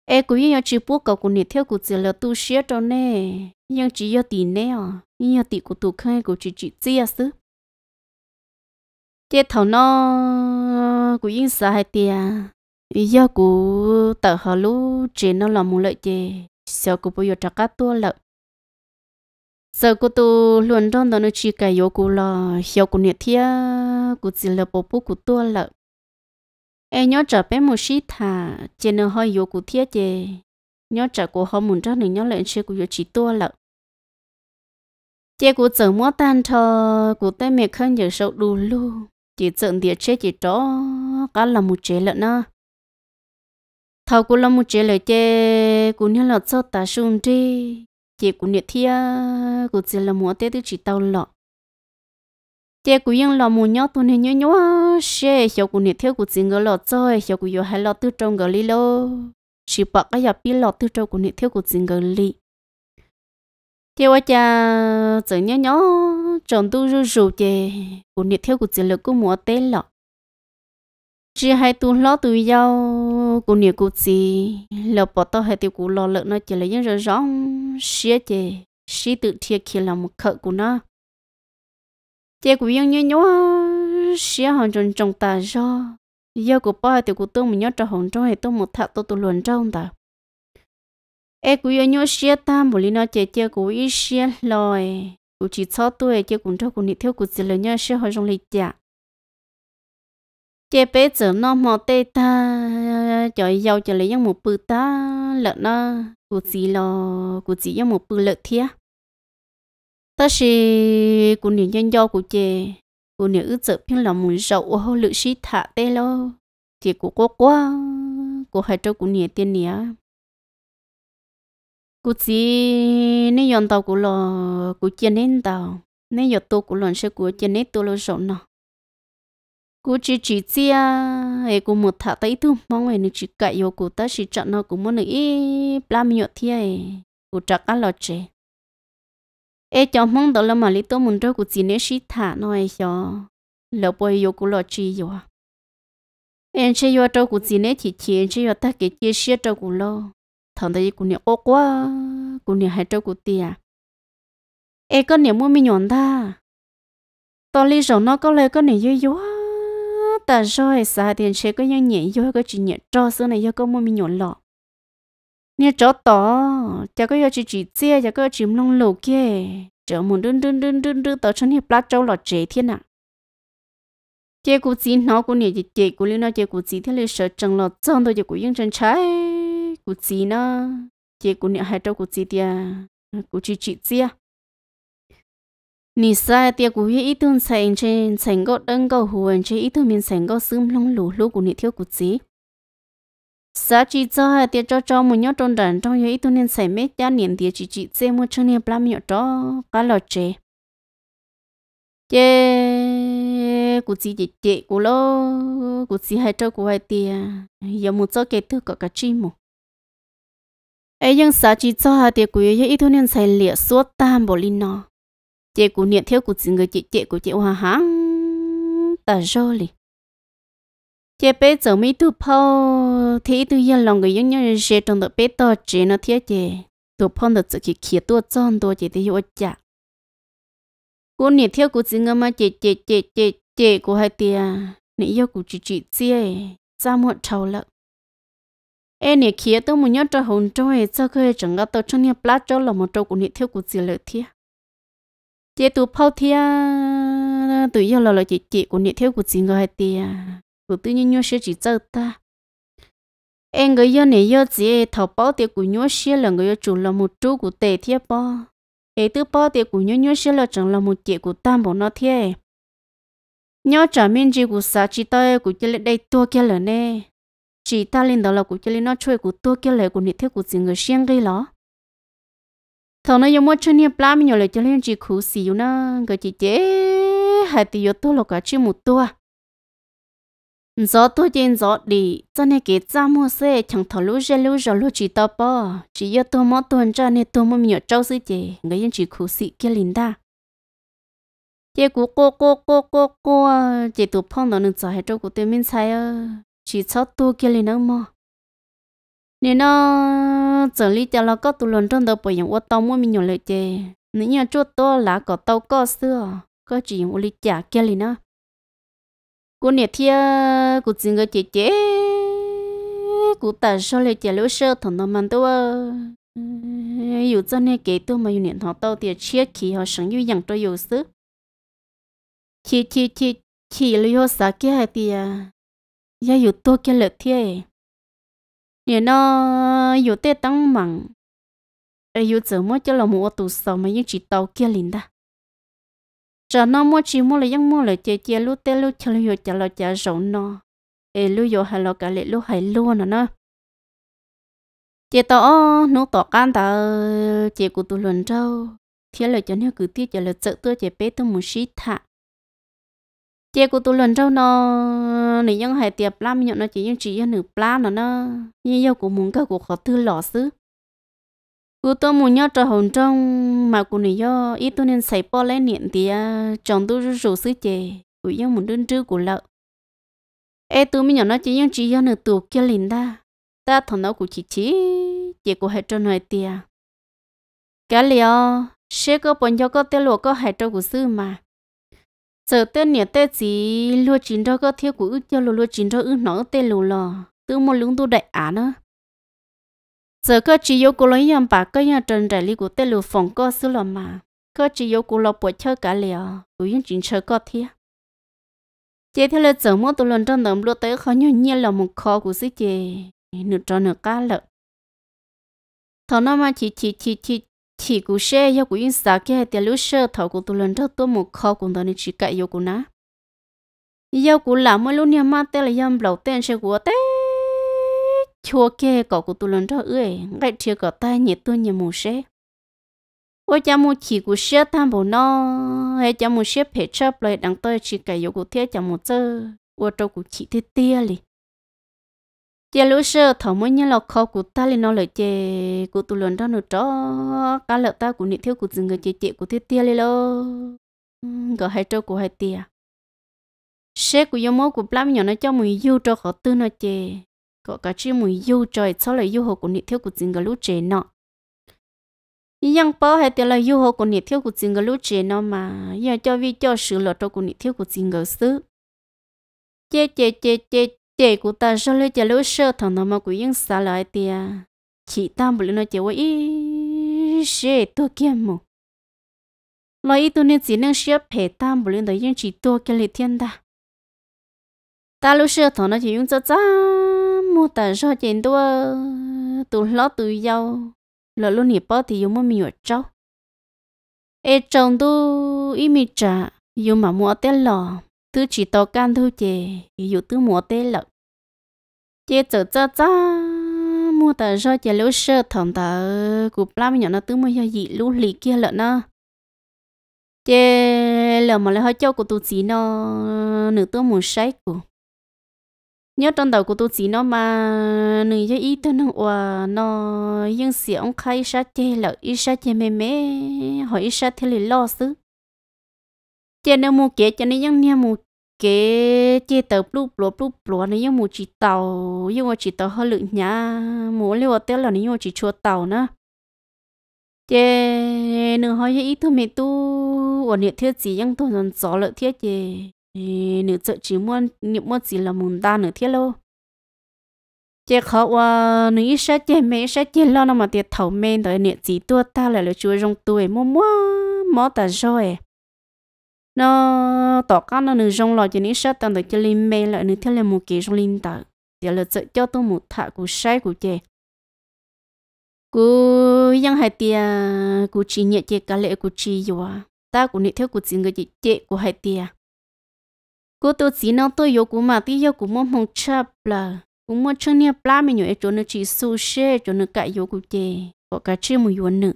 e cú nhân chỉ buộc cậu cú nè theo cú chỉ là tu sửa cho nè nhưng chỉ do tí nè à nhưng tí cú tụ khai cú chỉ chỉ chia xứ chế thầu nó cú yên xả hai tia do cú tờ họ lú chế nó là một lợi chê sợ cô bây giờ chắc cả tua lợ sợ cô tu luôn trong đó nó chỉ cái yếu cô là hiểu cô nhiệt thia cô chỉ là bố bố cô tua lợ em nhớ trở bé một xí thà chỉ nó hơi yếu cô thia chê nhớ trở cô họ muốn cho nên nhớ lại chơi cô yếu chỉ tua lợ chê cô chở mua tan thờ cô tay mẹ không giờ sầu đù lu chỉ chọn địa chế chỉ đó cả là một chế lợn na thầu cô là một chế lợn chê tê cũng như là cho ta xuống đi chị cũng nhiệt thia cũng chỉ là mua tê thì chỉ tao lọ chị cũng yên là mua nhớ tôi nên nhớ nhớ xe hiểu cũng nhiệt thia cũng chỉ ngỡ lọ chơi hiểu cũng yêu hai lọ tư trong ngỡ lì lô chỉ bỏ cái giờ biết lọ tư trong cũng nhiệt thia cũng chỉ ngỡ li chị qua cha chỉ nhớ nhớ chồng tôi rủ rủ chị cũng nhiệt thia cũng chỉ là cũng mua tê lọ chỉ hai tu lo tu yêu cô nhiều cô gì lỡ bỏ tao hai tiêu cô lo lợn nó chỉ là những rồi rong xía chè xí tự thiệt khi là một khợ của nó chè của yên như nhó xía hòn tròn trồng tà do yêu của ba tiêu của tôi mình nhớ cho hòn trong hệ tôi một thạo tôi tu luận trong ta e của yên như xía ta một lý nó chè chè của ít xía lòi của chỉ cho tôi chè cũng cho của nị theo của gì là nhớ xía hòn trong lịch chế bé giờ nó mò tê ta trời giàu trở lấy những một bự ta lợn nó cụ gì lo cụ gì những một bự lợn thia ta xì cụ niệm nhân do cụ chế cụ niệm ước giờ phiên là mùi giàu hô lự xí thả tê lo thì cụ quá quá cụ hai cho cụ niệm tiền nia cụ gì nên yon tàu cụ lo cụ chế nên tàu nên yot tàu cụ lo sẽ cụ chế nên tàu lo rậu nào cú chỉ chỉ chia ấy cú một thả tay tu mong người nữ chỉ cậy vô cú ta chỉ chọn nó cú muốn nữ ý làm nhựa thia ấy cú chặt cá lọt chè ấy cho mong đó là mà lý tôi muốn cho cú chỉ nếu chỉ thả nó ấy cho lỡ bôi vô cú lo chơi vô em à. chơi vô cho cú chỉ nếu chỉ chỉ em chơi vô ta cái chia sẻ cho cú lo thằng đấy cú nhựa ốc quá cú nhựa hay cho cú tia ấy con nhựa mua mi nhọn ta tao lý rồi nó có lẽ con nhựa yếu yếu ta rồi sa tiền chế có nhân nhẹ vô có chỉ nhẹ cho xưa này vô có mua mình nhộn lọ nhẹ cho tỏ chả có vô chỉ chỉ chia chả có chỉ mông lầu kia chở muốn đun đun đun đun đun tỏ chân hiệp lá trâu lọ chế thiên ạ chế cụ chỉ nó cụ nhẹ chỉ chế cụ liên nó chế cụ chỉ thiên liên sợ chẳng lọ chân thôi chế cụ yên chân trái cụ chỉ nó chế cụ nhẹ hai trâu cụ chỉ tia cụ chỉ chỉ chia Nì xa tia cú hi ít tuôn sành trên sành gót ân gò hùn trên ít tuôn miền sành gót sương long lù lù của nị thiếu cú chí. sa chỉ cho hai tia cho cho một nhóc trôn đàn trong hi ít tuôn nên sành mết gia niệm tia chỉ chỉ dê mua chân niệm plam nhọ cho cá lò chè. Chè cú chí chè chè cú lô cú chí hai cho cú hai tia giờ một cho kẹt thứ có cả chi một. ấy nhưng sa chỉ cho hai tia cú hi ít tuôn nên sành lịa suốt tam bộ linh nó chị cũng niệm theo của chị người chị chị của chị hoa hả ta rô li chị bé giờ mấy tu po thì tu yên lòng người yên nhớ rẻ trong đó bé to chị nó thiết chị tu po nó chỉ kia tu chọn tu chị thì hiểu chả cô niệm theo của chị người mà chị chị chị chị chị của hai tia niệm yêu của chị chị chị ra một trầu lợn em nè kia tôi muốn nhớ cho hồn cho hệ cho cái chẳng có tôi cho nè plat cho là một trâu của nè thiếu của chị lợi thiệt chị tụ phao thia tụ yêu lò lò chị chị của nhiệt thiếu của chị người tia của tự nhiên nhau sẽ chỉ chơi ta em người yêu này yêu chị thảo bảo tiệc của nhau sẽ là người yêu chủ là một chú của tề thiếp bao em tự bảo tiệc của nhau nhau sẽ là chẳng là một chị của tam bảo nó thiê nhau trả miên gì của xã chị ta của chị lên đây tua kia là nè chỉ ta lên đó là của chị lên nó chơi của tua kia là của nhiệt thiếu của chị người xiang gây ló thằng nó giống mua chân nhà plá mình nhờ lại cho lên chỉ khú xíu na, cái chị chế hai tỷ yếu tôi là cả chưa một tua gió tôi trên gió đi cho nên cái cha mua xe chẳng thằng lú xe lú rồi lú chỉ tao bỏ chỉ yếu tôi mất tuần cho nên tôi mới nhờ trâu sư chế người dân chỉ khú xí kia linh đa chế cú cô cô cô cô cô à. chế tụ phong nó nên cho hai trâu của tôi mình sai chỉ cho tôi kia linh nó mà nên nó giờ lý cho nó có tụ lần trong đó bởi những ô tàu mua mình nhỏ lợi chè nếu nhà chỗ to là có tàu có xưa có chuyện của ô lý chả kia lý nó cô nè thia cô chỉ người chè chè cô ta sau lợi chè liễu sơ thằng nó mang tôi dù cho nên kể tôi mà niệm họ tàu thì chiếc khí họ sống như dạng tôi dù sức chỉ chỉ chỉ chỉ liễu sa kia thì à giờ tôi kia lợi thiệt nó chỉ mà linh 你那有得当忙，哎呦，怎么叫了我读书嘛？一直到结领的，这那么寂寞了，要么了，姐姐路得路吃了又吃了加肉呢，哎，路又还了个嘞，路还路呢呢。chị tao nó cái nữa nó? tỏ can tao chị cũng tu luận đâu thế là cho nên cứ tiếc cho là sợ tôi chị bé tôi muốn xí thả chị của tôi lần trâu nó nỉ những hải tiệp la mình nó chỉ những chỉ những pla nó nó như yêu của muốn cơ của khó thư lọ xứ cô tôi muốn nhớ trời hồn trong mà của nỉ do ít tôi nên xảy po lấy niệm thì chồng tôi rủ xứ chè của yêu muốn đơn trư của lợ ê tôi mình nhỏ nó chỉ những chỉ những nửa tù kia liền ta ta thằng nó của chị chị chị của hải trâu này tiệp cái liệu sẽ có bọn cho có tên lụa có hải trâu của sư mà giờ tên nhà tê gì lúa chín đó có thiếu của cho lúa chín đó ước nó tê lù lò tự một lúng tu đại á nữa giờ có chỉ yêu của lấy nhầm bà cái nhà trần đại lý của tê lù phòng có xứ lò mà có chỉ yêu của lò bộ chơi cả liều của những chuyện chơi có thiếu chế thế là giờ mỗi tụ lần trong nấm lúa tới khó nhiều nhiên là một khó của sĩ chế nửa cho nửa cá lợn thằng nó mà chỉ chỉ chỉ chỉ chỉ cú xe yêu cú in sa kia tiền lúa sơ thầu cú tu lần đó tôi một kho cùng đó nên chỉ cái yêu cú ná yêu cú làm mới luôn nhà ma tê là yam lẩu tên xe của tê chua kia cọ cú tu lần đó ơi ngay chia cọ tay nhị tôi nhà mù xe ôi cha mù chỉ cú xe tham bộ nó hay cha mù xe phải chấp lại đằng tôi chỉ cái yêu cú thiết cha mù chơi ôi trâu cú chỉ thiết tia liền giờ lúc xưa thọ mỗi nhân lọc khó của ta lên nó lợi chè của tụ lớn đó nó cho cá lợi ta của nị thiếu của dừng người chè chè của thiết tia lên lo gọi hai trâu của hai tia xe của yêu mẫu của plam nhỏ nó cho mùi yêu cho họ tư nó chè có cả chi mùi yêu trời sau lại yêu hồ của nị thiếu của dừng người lúc chè nọ yang bao hai tia là yêu hồ của nị thiếu của dừng người lúc chè nọ mà giờ cho vi cho sự lợi cho của nị thiếu của dừng người xứ chê chê chê chê chị của ta cho lấy chị lối sơ thằng nó mà của yên xả lại tia chị ta bự nó chị quay xe tôi kia mù lấy tôi nên chỉ nên xe phe ta bự nó yên chỉ tôi kia lấy thiên ta ta lối sơ thằng nó chỉ yên cho cha mua ta cho chị tôi tôi lót tôi giàu lỡ luôn nhịp bao thì dùng mà mình ở trâu ê chồng tôi ít mình trả dùng mà mua tên lò tư chỉ tàu can thôi chè dụ tư mùa tê lợ chè chở cha cha mua tờ do chè lũ sơ thằng tờ cụ lam nhỏ nó tư mua do dị lũ lì kia lợ nó chè lợ mà lại hơi cho của tụ chỉ nó nửa tư mùa sấy của nhớ trong đầu của tôi chỉ nó mà nửa cho ý tôi nó hòa nó nhưng xì ông khai sa chê là ý sa chê mê mê hỏi ý sa thê là lo xứ chê nó mua kia cho nên nhưng nha mua cái chế tàu blue blue blue blue này nhưng mà chỉ tàu nhưng mà chỉ tàu hơi lượng nhá muốn lưu ở tết là nhưng mà chỉ chua tàu nữa chế nửa hơi ít thôi mình tu ở niệm thiết gì nhưng tôi còn gió lợi thiết chế nửa sợ chỉ muốn niệm muốn gì là muốn ta nửa thiết luôn chế khó qua nửa ít sát chế mấy sát chế lo nó mà tiệt thầu men tới niệm gì tua ta lại là chúa trong tuổi mua mua mó ta rồi nó tỏ cá nó nửa rong lò cho nít sát tận tới chơi linh mê lại nửa theo là một kỳ rong linh tờ giờ là sợ cho tôi một thạ của sai của chè cú yang hai tia cú chỉ nhẹ chè cả lệ cú chỉ yo ta cú nhẹ theo cú chỉ người chị chè của hai tia à. cú tôi chỉ nó tôi yêu cú mà tí yêu cú mong mong chập là cú mong chân nha plasma mình nhớ chỗ nó chỉ su xe chỗ nó cãi yêu cú chè có cái chơi một yo nữa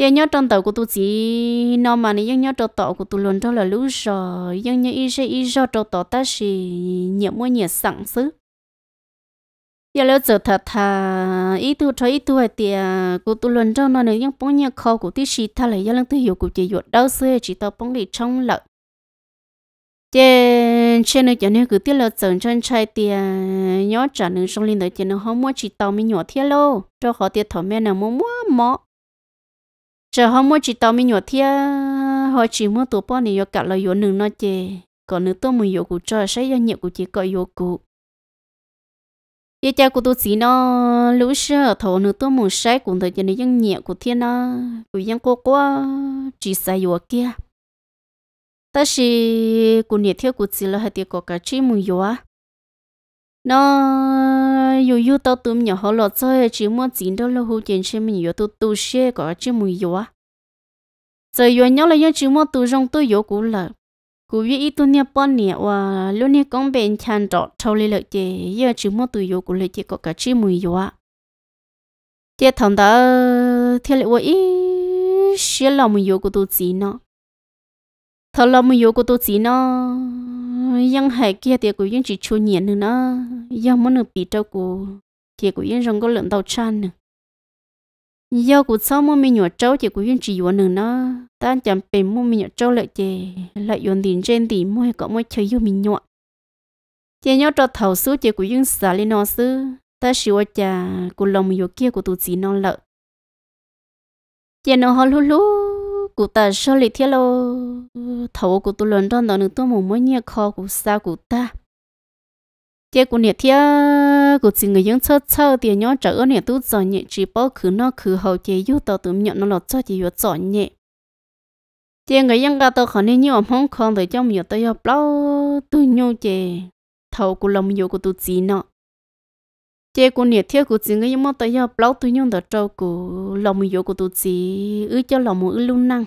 giờ nhớ trong tàu của tôi chỉ nó mà này nhớ trong tàu của tôi luôn đó là lũ rồi nhưng nhớ ít ít do trong tàu ta chỉ nhiều mua nhiều sẵn xứ giờ lỡ giờ thật thà ít tôi cho ít tôi tiền, à, của tôi luôn trong nó này nhưng bóng nhà khó của tôi chỉ thà là giờ lần tôi hiểu của chị ruột đau xưa chỉ tao bóng đi trong lợn trên trên nơi cho nên cứ tiếp lợn dần chân trai tiền, à, nhớ trả nợ xong liền đợi thì nó không mua chỉ tao mới nhỏ thiết lô cho họ tiết thọ mẹ nào mua mua mỏ chờ hôm mua chỉ tao mi nhỏ thia họ chỉ mua tổ bò này cả là yếu nương nó chê còn nữa tôi mình yếu cụ cho sẽ do nhiều cụ chỉ có yếu cụ giờ cha cụ tôi chỉ nó lũ sơ thổ nương tôi mình sẽ cũng thời gian này dân cụ thiên nó cụ dân cô quá chỉ sai yếu kia ta chỉ cụ nhiệt thiếu cụ chỉ là hai tiệc có cả chỉ mình yếu nó dù dù tao tụm nhỏ họ lọt chơi chỉ muốn chín đó là hữu tiền xem mình yếu tụ tụ xe có chỉ mùi yếu á rồi yếu nhau là yếu chỉ muốn tụ rong tụ yếu cũ là cũ yếu ít tụ nhà bọn nè và lúc nè con bên chăn trọ trâu lên lợi chè yếu chỉ muốn tụ yếu cũ lợi chè có cả chỉ mùi yếu á chè thằng đó theo lệ ít xe lòng mùi yếu của tụ chín nó thằng lòng mùi yếu của tụ chín nó dân hai kia thì cũng dân chỉ chu nhiệt nữa nó dân muốn được bị trâu của thì cũng dân rong có lợn tàu chan nữa giờ cũng sau mua mình nhỏ trâu thì cũng dân chỉ yuan nữa nó ta chẳng phải mua mình nhỏ trâu lại chè lại yuan tiền trên thì mua có mua chơi yêu mình nhọn chè nhau cho thầu số chè cũng dân xả lên nó xứ ta sửa chà của lòng mình kia của tụi chị non lợn chè nó ho lú lú cụ ta số lý thiết lô thầu của tôi lớn trong đó nữa tôi muốn mỗi nhà kho cụ sao cụ ta chế cụ nhiệt thiết cụ chỉ người dân chơi chơi thì nhớ trở nhà tu giờ nhiệt chỉ bảo khứ nó khứ hậu chế yêu tao tự nhận nó lọt cho chỉ yêu giỏi nhẹ chế người dân cả tao khỏi nên nhiều mong không để trong nhiều tôi yêu bao tôi nhau chế thầu của lòng nhiều của tôi chỉ nọ chế của nhiệt thiết của chính cái món tới giờ lâu tôi nhung đó trâu của lòng mình của tôi chị ư cho lòng mình luôn năng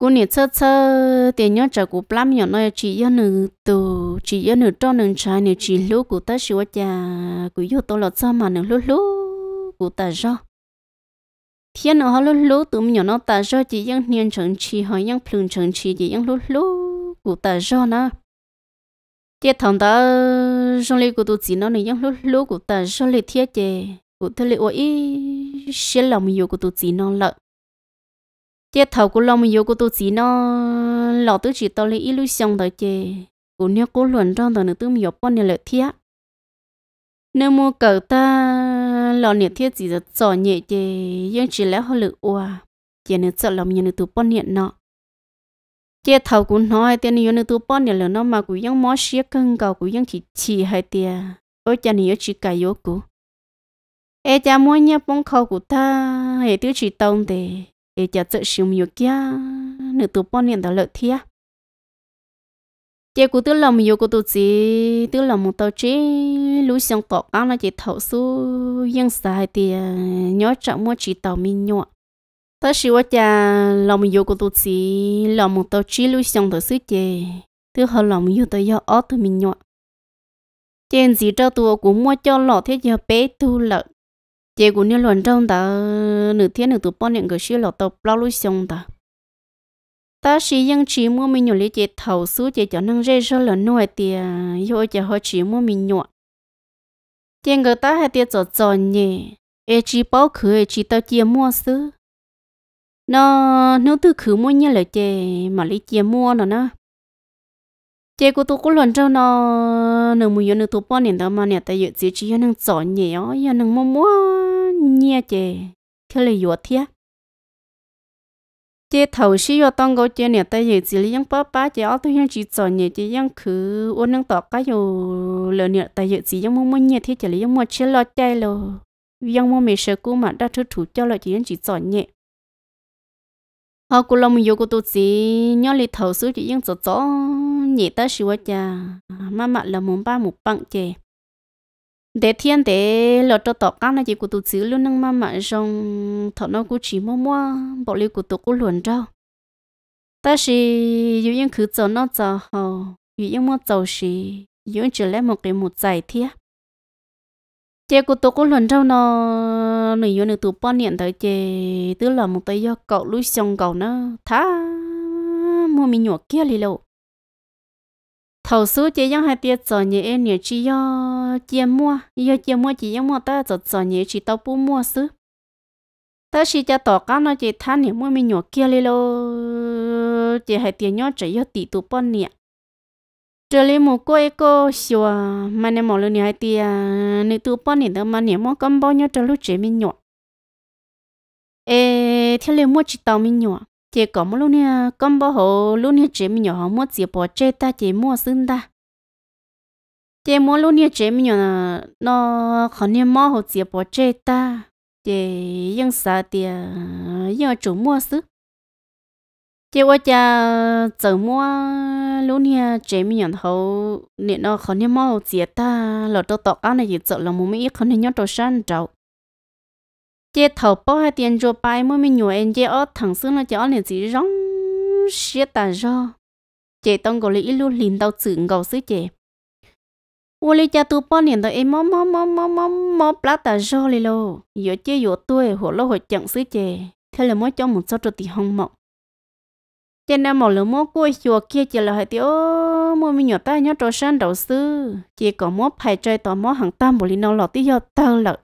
của nhiệt sơ sơ tiền nhớ trở của plam nhỏ nói chỉ do nữ từ chỉ do nữ cho nữ trai nữ chỉ lú của ta sửa cha của yêu tôi là sao mà nữ lú lú của ta do thiên nó họ lú lú tụi mình nhỏ nó ta do chỉ dân niên chẳng chỉ họ dân phừng chẳng chỉ chỉ dân lú lú của ta do nó chế thằng ta xong lịch của tụi chỉ nó này giống lúc lúc của ta xong lịch thiết chế của tôi lịch ấy sẽ lòng yêu của tụi chỉ nó lợn chế thằng của lòng mình yêu của tụi chỉ nó lọ tứ chỉ tôi lịch ít lúc xong đó chế của nếu cố luận trong đó nữa tôi nhiều bao nhiêu lịch thiết nếu mua cậu ta lọ nhiệt thiết gì rất giỏi nhẹ chế nhưng chỉ lẽ họ lựa ua chế nữa sợ lòng nhiều nữa tụi bao nhiêu nọ chế thầu cũng nói tiền này nó tôi bán nhiều nó mà cũng vẫn mót xía cân cầu cũng vẫn chỉ chỉ hai tiền ở cha này chỉ cả yếu cũ ê cha mua nhà bán khâu của ta hệ tiêu chỉ tông để ê cha tự sử nhiều kia nửa tôi bán nhiều đó lợi thiệt chế của tôi làm nhiều của tôi chỉ tôi làm một tàu chế lũ xong tọt ăn là chỉ thầu số vẫn xài tiền nhớ chọn mua chỉ tàu mình nhọ tớ sĩ quá cha lòng mình vô của tụt sĩ lòng một tàu chí lưu xong tàu sứ chè thứ họ lòng mình vô tàu do ó tụi mình nhọ trên gì trao tụi cũng mua cho lọ thế giờ bé tu lợn chè cũng như luận trong tờ nửa thiên nửa tụi bọn những người sĩ lọ tàu bao lưu xong tờ ta sĩ dân chí mua mình nhọ lấy chè thầu sứ chè cho năng rê sơ là nuôi tiền vô chè họ chỉ mua mình nhọ trên người ta hay tiền cho cho nhỉ ai chỉ bảo khử ai chỉ tao chia mua sứ nó nếu từ khử mua nhà là chè mà lấy chè mua nó nó chè của tôi có lần cho nó nó mua nó tôi bỏ nền đó mà nè tại dự chỉ chỉ nó chọn nhẹ ó giờ nó mua mua nhà chè theo lời dụ thiệt chế thầu sĩ yo tăng gấu chế nè tay dự chỉ lý những bắp bá chế ó tôi những chỉ chọn nhẹ chế những khử uốn những tọt cái rồi lời nè tại dự chỉ những mua mua nhà thiết chế lý những mua chế lo chai rồi những mua mì sơ cú mà đã thứ thủ cho lời chỉ những chỉ chọn nhẹ họ cũng làm yêu của tôi chỉ nhớ lịch thầu số chỉ những chỗ chỗ nhị ta sửa cha mà mặn là muốn ba một bằng chè để thiên để lọt cho tọt căng này chỉ của tôi chỉ luôn năng mà mặn trong thọ nó cũng chỉ mua mua bỏ lý của tôi cũng luồn rau ta chỉ yêu những thứ chỗ nó cho họ yêu những mua chỗ gì yêu chỉ lấy một cái một giải thiết chế của tôi có lần sau nó nữ vô nửa tụ bón niệm tới chế tức là một tay do cậu lúi xong cậu nó thả mua mình nhỏ kia đi lộ thầu số chế giống hai tiết giờ nhẹ em nhẹ chỉ do chia mua do chia mua chỉ giống mua ta giờ giờ nhẹ chỉ tao bu mua xứ ta chỉ cho tỏ cá nó chế thả niệm mua mình nhỏ kia đi lộ chế hai tiết nhỏ chỉ do tỷ tụ bón niệm trở lên một cô ấy cô xua à, mà nên mọi lần này thì à, nữ tu bao nhiêu mà niệm mong con bao nhiêu trở lúc chế mình nhọ ê theo lên mua chỉ tàu mình nhọ chỉ có một lúc này con bao hồ lúc này chế mình nhọ mua chỉ bỏ chế ta chỉ mua xưng ta chế mua lúc này chế mình nhọ à, nó khó nên mong hồ chỉ bỏ chế ta chế yên sa thì yên chủ mua xứ chị qua cha giờ mua lúc nha chế mi nhận hậu nè nó khó nè mau chia ta lọt tôi tọt ăn này chỉ sợ là một mấy khó nè nhót đồ san trậu chế thầu bao hai tiền cho bay mua mi nhồi em chế ở thằng xưa nó chế ở chỉ rong xia ta cho. chế tông gọi là ít lúc liền tao chửng gầu xứ chế ô lý cha tu bao nè tao em mò mò mò mò mò mò plát ta cho lì lô giờ chế giờ tôi hồ lô hồi chẳng xứ chế thế là mới cho một số cho tì hông mộng cho nên một lượng mốt cua chùa kia chỉ là hỏi tiếu, mua mi nhỏ ta nhớ trò san đầu sư chỉ có mốt phải chơi tò mốt hàng tam bộ linh nó lọt tí do tơ lợ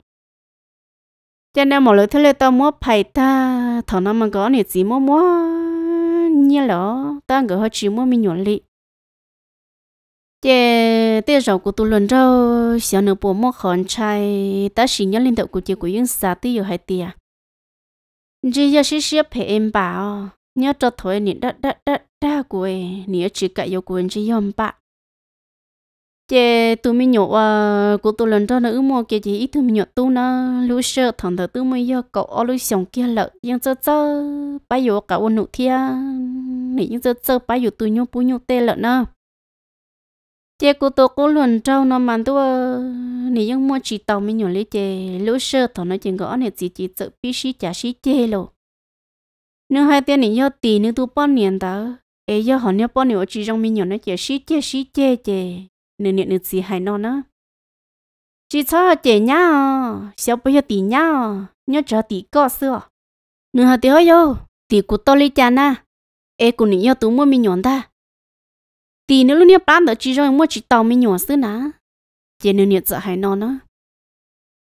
cho nên một lượng thế lê tao mốt phải ta thằng nó mà có nhiệt chỉ mốt mốt như lọ ta ngỡ họ chỉ mua mi nhỏ lị chế tê rồi của tu luận rau xíu nữa bộ mốt khẩn trai ta chỉ nhớ linh đạo của chị của yên sa tí giờ hai tia chỉ giờ xí xí phải em bảo nhớ cho thôi nị đã đã đã đã quê nị chỉ cả yêu quên chỉ yếm bạ chế tụi mi nhậu à cô tụi lần cho nó ước mơ kia chỉ ít tụi mình nhậu tụi nó lú sợ thằng thằng tụi mình yêu cậu ở lú sống kia lợ nhưng chớ chớ bay giờ cả ôn nụ thia nị nhưng chớ chớ bay giờ tụi nhậu bú nhậu tê lợ nó chế cô tụi cô lần trâu nó mà tụi nị nhưng mua chỉ tàu mi nhậu lấy chế lú sợ thằng nó chỉ gõ nị chỉ chỉ chợ bí xí chả xí chế rồi nếu hai tiền này nhớ tỷ nếu tu bao niệm tớ ấy giờ họ nhớ bao ở chỉ trong mình nhỏ nó chỉ xí chê xí chê chê nếu niệm nếu gì hay nó nữa chỉ cho chê nhau xéo bây giờ tỷ nhau nhớ chờ tỷ có xưa nếu hai tiền yo tỷ cũng to lấy cha na ấy cũng niệm nhớ tu mua mình nhỏ ta tỷ nếu lúc nhớ bán tớ chỉ trong mua chỉ tàu mình nhỏ xưa nà chê nếu niệm sợ hay nó nữa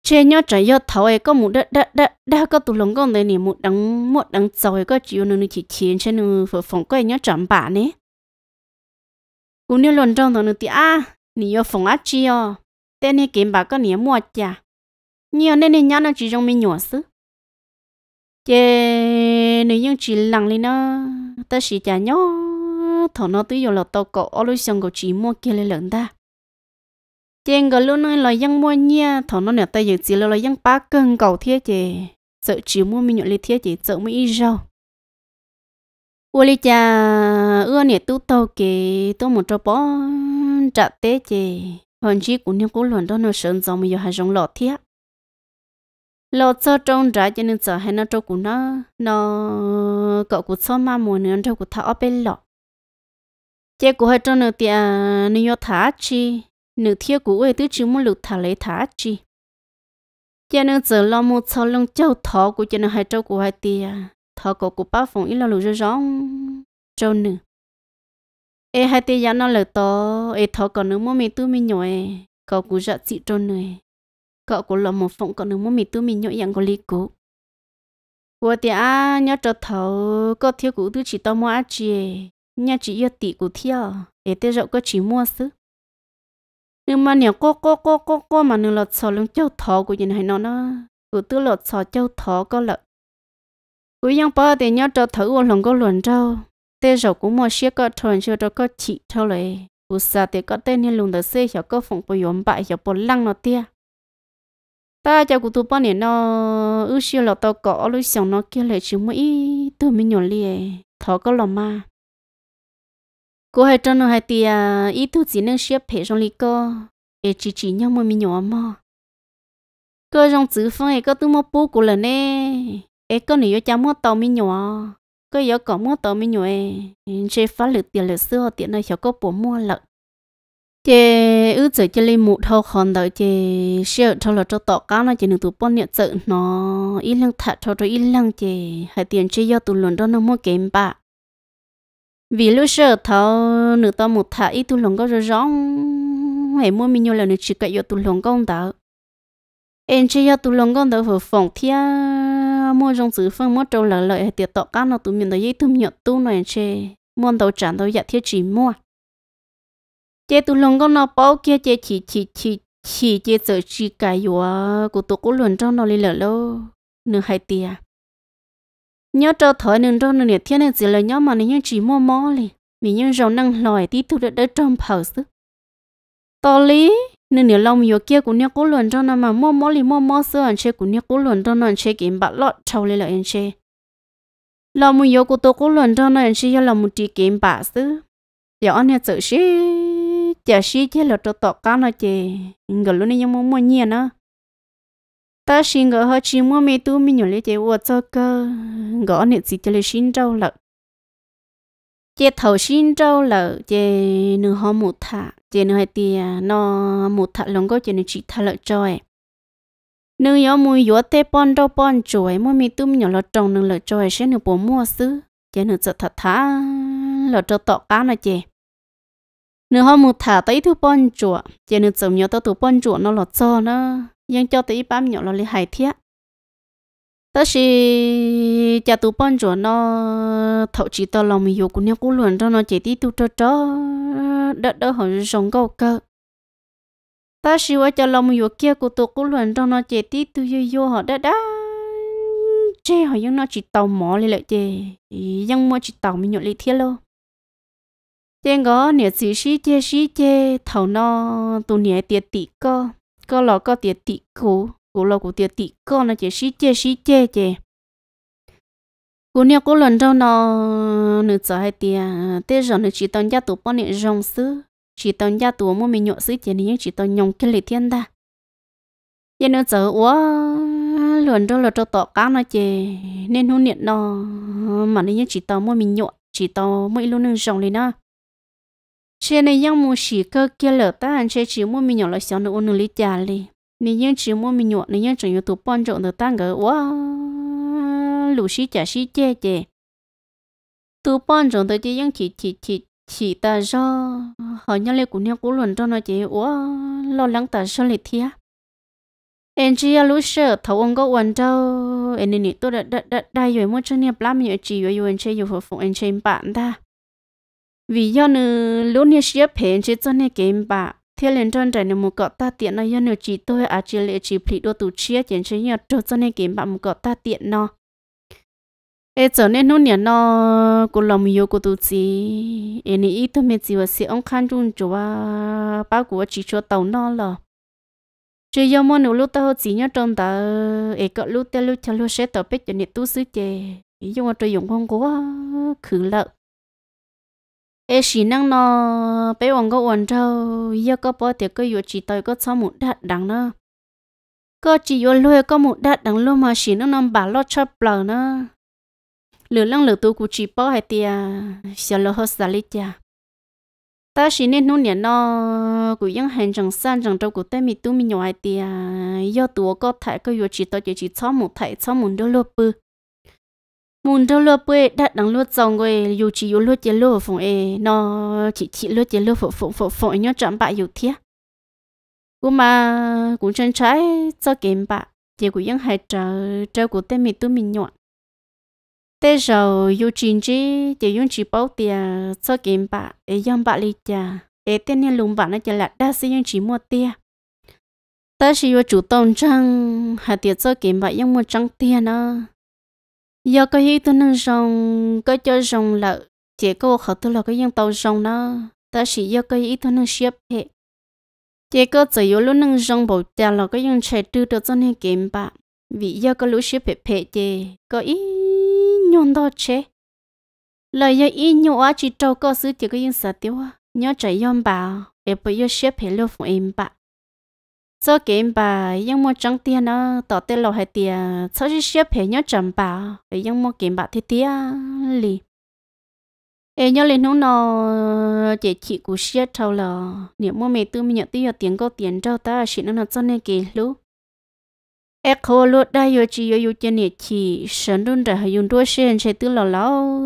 chế nhau trái yêu thấu ấy có một đất đất đất đã có tụ lồng con đấy nè một đắng một đắng dầu ấy có chịu nó chỉ chiến trên nó phải phòng coi nhau chậm bả nè cô như lần trong đó nó thì à nè yêu phòng ác chi à tên này kiếm bà có nè mua chả nhiều nên nè nhau nó chỉ trong mình nhỏ xứ chế nè nhưng chỉ lằng lên nó ta chỉ chả nhau thằng nó tự yêu là tao có ở lối xong có chỉ mua kia lên lần ta tiền gọi luôn nói là dân mua nha thằng nó nửa tay dựng chỉ là dân ba cân cầu thiết chị sợ chỉ mua mình nhọn li thiết chị sợ mới ít rau ô lý cha ưa nè tu tàu kì tôi một trò bó trả tế chị hơn chỉ cũng như cố luận đó nó sơn dòng mà giờ hai dòng lọt thiết lọ cho trong trả cho nên sợ hay nó trâu của nó nó cậu của xóm ma mùa nên trâu của thảo bên lọ. chế cũng hay trâu nữa thì nó thả chi nữ thiếu của quê tứ chứ muốn lục thả lấy thả chi cho nên giờ lo một sau lưng châu thọ của cho nên hai châu của hai tia thọ cổ của ba phòng ít lo lục rõ rõ châu nữ ê hai tia giá nó lời to ê thọ còn nữ mua mì tu mi nhỏ ê cậu của dạ chị châu nữ cậu của lo một phòng còn nữ mua mì tu mi nhỏ dạng có lý cũ của tia nhớ cho thọ có thiếu của tứ chỉ tao mua chi, nhà chị yêu tỷ của thiếu ê tê rộng có chỉ mua sứ nhưng mà nhiều cô cô cô cô cô mà nếu lọt sò lưng châu thọ của nhìn hay nó nó cứ ừ, tư lọt sò châu thọ có lợt cứ yang ba thì nhớ cho thử ô lòng có luận trâu tê rầu cũng mò xe có thuyền cho cho có chị thâu lệ cứ xa thì có tên như lùng đờ xe hiểu có phòng của yếm bại hiểu bồn lăng nó tia ta cho cụ tụ ba nè nó ước xe lọt tàu cỏ lối xong nó kia lệ chứ mấy tôi mới nhổn liền thọ có lòng ma cô hay cho nó hay à? ít thứ chỉ nên xếp phải trong lý cô để chỉ chỉ nhau mà mình nhỏ mà cô trong chữ phong ấy có tu mua bù của lần nè ấy có nữa cho mua tàu mình nhỏ có yếu có mua tàu mình nhỏ ấy chế phá lực tiền lực xưa tiền này cháu có bổ mua lợn chế ư chỉ cho lên một thâu còn đợi chế xịu thâu là cho tọt cá nó chỉ được tụ bón nhện sợ nó ít lăng thạch cho cho ít lăng chế hai tiền chế do tụ luận đó nó mua kém bạc vì lúc sợ thao nửa ta một thả ít tu lòng có rõ rõ hãy mua mình nhiều lần nữa chỉ cậy cho tu lòng con đó em chỉ cho tu lòng con đó vừa phòng thia mua trong sự phân mua trâu lợi lợi tiệt tọt cá nó tụi mình đó dễ tu nhận tu này chơi mua đầu chẳng đầu dạ thiết chỉ mua chế tu lòng con nó bao kia chơi chỉ chỉ chỉ chỉ chơi sợ chỉ cậy của của tụi cố luận trong nó đi lợi lâu nửa hai tiền nhớ trâu thổi nên trâu nên thiên nên chỉ là nhớ mà nên chỉ mò mò li vì như giàu năng lòi tí thu được đỡ trong phở sức to lý nên nhiều lòng nhiều kia cũng nhiều cố luận cho nên mà mò mò li mò mò xưa anh chị cũng nhiều cố luận cho nên anh chị kiếm bạc lót trâu lên là anh chị lòng nhiều của tôi cố luận cho nên anh chị là một chị kiếm bạc xứ giờ anh nhà tự sĩ giờ sĩ chỉ là trâu tọt cá nó chị gần lúc này nhưng mà mua nhiên á ta xin gỡ họ chỉ mua mẹ tu mi nhổ lấy chế uo cho cơ gõ nè gì cho lấy xin trâu lợ chế thầu xin trâu lợ chế nửa họ một thả chế nửa hai tia à, nó một thả lòng có chế nửa chỉ thả lợ trôi nửa yếu mùi yếu tê pon đâu pon chuối mua mẹ tu mình nhổ lợ trồng nửa lợ trôi sẽ nửa bố mua xứ chế nửa sợ thật thả lợ cho tọ cá nè chế nửa họ một thả tới thứ pon chuột chế nửa trồng nhớ tới thứ pon chuột nó lọt cho nó nhưng cho tới bám nhỏ là lì hài thiết ta chỉ cha tụ bọn chỗ nó thậu chỉ tao lòng mình yêu cũng nhau cũng luôn cho nó chạy đi tu cho cho đỡ đỡ hỏi sống câu cơ ta cho lòng mình yêu kia của tôi cũng luôn cho nó chạy đi tu yêu yêu họ đỡ đỡ, chê họ nhưng nó chỉ tàu mỏ lại lại chê nhưng mà chỉ tàu mình nhộn lý thiết luôn trên có nhiều gì xí chê xí chê thầu nó tụ nhiều tiệt tỷ cơ có lọ có tiệt tị cụ cụ lọ cụ tiệt tị con nó chỉ xí chê xí chê chê cụ nhiều cụ lần đâu nó nửa giờ hai tiền thế rồi nửa chỉ tao gia tụ bọn nữ rong sứ chỉ tao gia tụ mua mình nhộn sứ chỉ nữ chỉ tao nhông cái lệ thiên ta giờ nửa giờ quá lần đâu là cho tọ cá nó chê nên hôn niệm nó mà nữ chỉ tao mua mình nhộn chỉ tao mỗi luôn nữ rong lên đó chế này yang mua xỉ cơ kia lỡ ta anh chế chỉ mua mình nhỏ là xéo nữa ôn trả li nên nhưng chỉ mua mình nhỏ nên nhưng chẳng yếu tụ bọn rộng được ta ngờ wow lũ xí trả xí chê chê tụ bọn rộng tới chỉ nhưng chỉ chỉ chỉ chỉ ta do họ nhớ lấy của nhau của luận cho nó chỉ wow lo lắng ta sao lại thía anh chỉ là lũ sợ thấu ông có quan đâu anh nên tôi đã đã đã đại rồi mua cho nhau lắm nhiều chỉ rồi anh chế nhiều phục anh chế bạn ta vì do nữ lúc nãy xếp phèn chỉ cho nên kiếm bà theo lên trên trời nên một cọ ta tiện nó do nữ chỉ tôi à chỉ lệ chỉ phí đua tụ chia chỉ chỉ nhờ cho cho nên kiếm bà một cọt ta tiện nó ê cho nên nó nhớ nó cô làm nhiều cô tụ chỉ em nghĩ ít thôi mà chỉ là sẽ ông khăn chung cho ba ba của chỉ cho tàu nó là chứ do mà nếu lúc tao chỉ nhớ trong ta ê cọ lúc tao lúc cho lúc sẽ tập biết cho nên tu sửa chè ý do mà tôi dùng không có khử lợi ê chỉ năng nó bây giờ có ổn trâu giờ có bỏ tiền có yếu chỉ tới có sao một đắt đắng nữa có chỉ yếu lôi có một đắt đắng luôn mà chỉ năng nó bà lo cho bờ nữa lửa lăng lửa tu cụ chỉ bỏ hai tiền, sẽ lo hết xả lít cha ta chỉ nên nôn nhện nó cụ những hành chẳng san chẳng trâu cụ tê mi tu mi nhỏ hay tia do tu có thể có yếu chỉ tới chỉ chỉ một thể sao một đôi lô bự mùn đâu lúa bưởi đặt đằng lúa trồng rồi dù chỉ dù lúa chế lúa phong, ấy nó chỉ chỉ lúa chế lúa phồng phồng phồng phồng nhớ chọn bạ dù thiệt cũng mà cũng chân trái cho kiếm bạ chỉ cũng vẫn hay chờ chờ của tên mình tụi mình nhọn thế rồi dù chính chỉ chỉ dùng chỉ bảo tiền cho kiếm bạ để dùng bạ lý cha Để tên này lùng bạ nó chỉ là đa số dùng chỉ mua tiền ta chỉ vô chủ động trăng hay tiền cho kiếm bạ dùng mua trăng tiền đó giờ có hi tôi nên rong có cho rong là chỉ có khẩu tôi là cái dân tàu rong đó ta chỉ giờ có hi tôi nên xếp hết, chỉ có chỉ yếu lúc nên rong bầu cha là cái dân chạy tư cho nên kiếm bạc vì giờ có lúc xếp hệ hệ chỉ có ý nhon đó chứ, lời giờ ý nhon á chỉ trâu có sự chỉ có dân sợ tiêu nhớ chạy yom bảo để bây giờ xếp hệ lúc phụ em bạc cho kiện bà nhưng mà trong tiền nó tỏ tên lò hay tiền số chỉ xếp hệ nhớ chậm bà nhưng mà kiện bà thì tía lì em nhớ lên hôm nọ chị chị của xếp thâu lò nếu mà mẹ tôi mình nhận tiêu tiền có tiền cho ta chị nó nó cho nên kì lú em khó lú đây yo chị yo yo trên nè chị sẵn đun ra hay dùng đua xe xe tư lò lão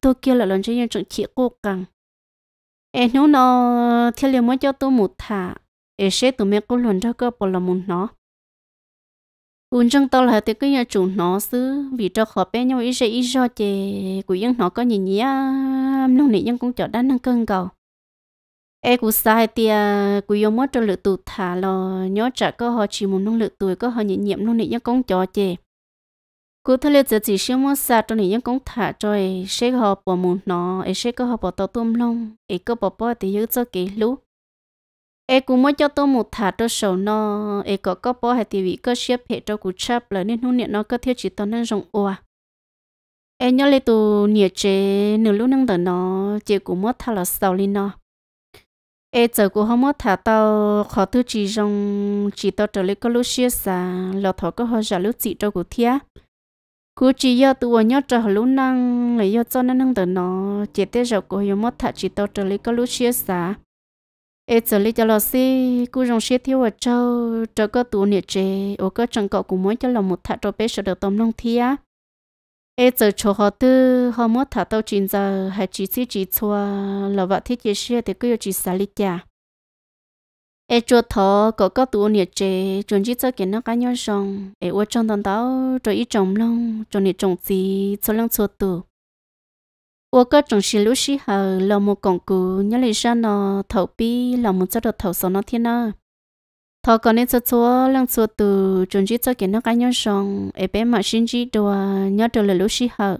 tôi kia là lần chơi nhận chị cố gắng, em hôm nọ thiên liền mới cho tôi một thả ế sẽ tụi mẹ cũng lần cho cơ bỏ là muốn nó ôn trong tao là thì cái nhà chủ nó xứ vì cho khó bé nhau ý sẽ ý cho chè của dân nó có nhìn nhía lúc này dân cũng chọn đan năng cân cầu e của sai thì của yêu mất cho lựa tụt thả lò nhớ trả cơ họ chỉ muốn nông lựa tuổi có họ nhận nhiệm lúc này dân cũng chọn chè cứ thế liệt chỉ xem mất xa cho nên dân cũng thả cho e sẽ họ bỏ muốn nó ế sẽ có họ bỏ tao tôm lông ế cơ bỏ bỏ thì giữ cho kỹ lú em cũng mới cho tôi một thả tôi sầu nó em có có bỏ hai tivi có xếp hệ cho cụ chắp là nên hôm niệm nó có thiết chỉ tao nên rộng oa em nhớ lấy tụ nhiệt chế nửa lúc năng đỡ nó chế cũng mất thả là sau lên nó em giờ cũng không mất thả tao khó thứ chỉ rộng chỉ tao trở lấy có lúc xếp xa là thọ có hơi giả lúc chị cho cụ thia cứ chỉ do tụi nhớ trở lúc năng lấy do cho nên năng đỡ nó chế tới giờ cũng hơi mất thả chỉ tao trở lấy có lúc xếp xa ê giờ lấy cho lo xí cú rong xí thiếu ở châu châu có tụ nhiệt chế ô có chẳng cọ cũng muốn cho lòng một thả cho bé sợ được tôm nông thi á ê giờ cho họ tư họ muốn thả tàu chín giờ hay chỉ xí chỉ chua là vợ thiết chế xí thì cứ chỉ xả lít chả ê chỗ thọ có có tụ nhiệt chế chuẩn chỉ cho kiến nó cá nhau rong ê ô trong tàu tàu cho ít trồng lông cho nhiệt trồng gì cho lông cho tụ 我个总是有时候老母讲过，你来上呢头皮老母做到头上那天呢，头个呢做做让做到，总之做给那个人上，一边嘛甚至多，你到了有时候。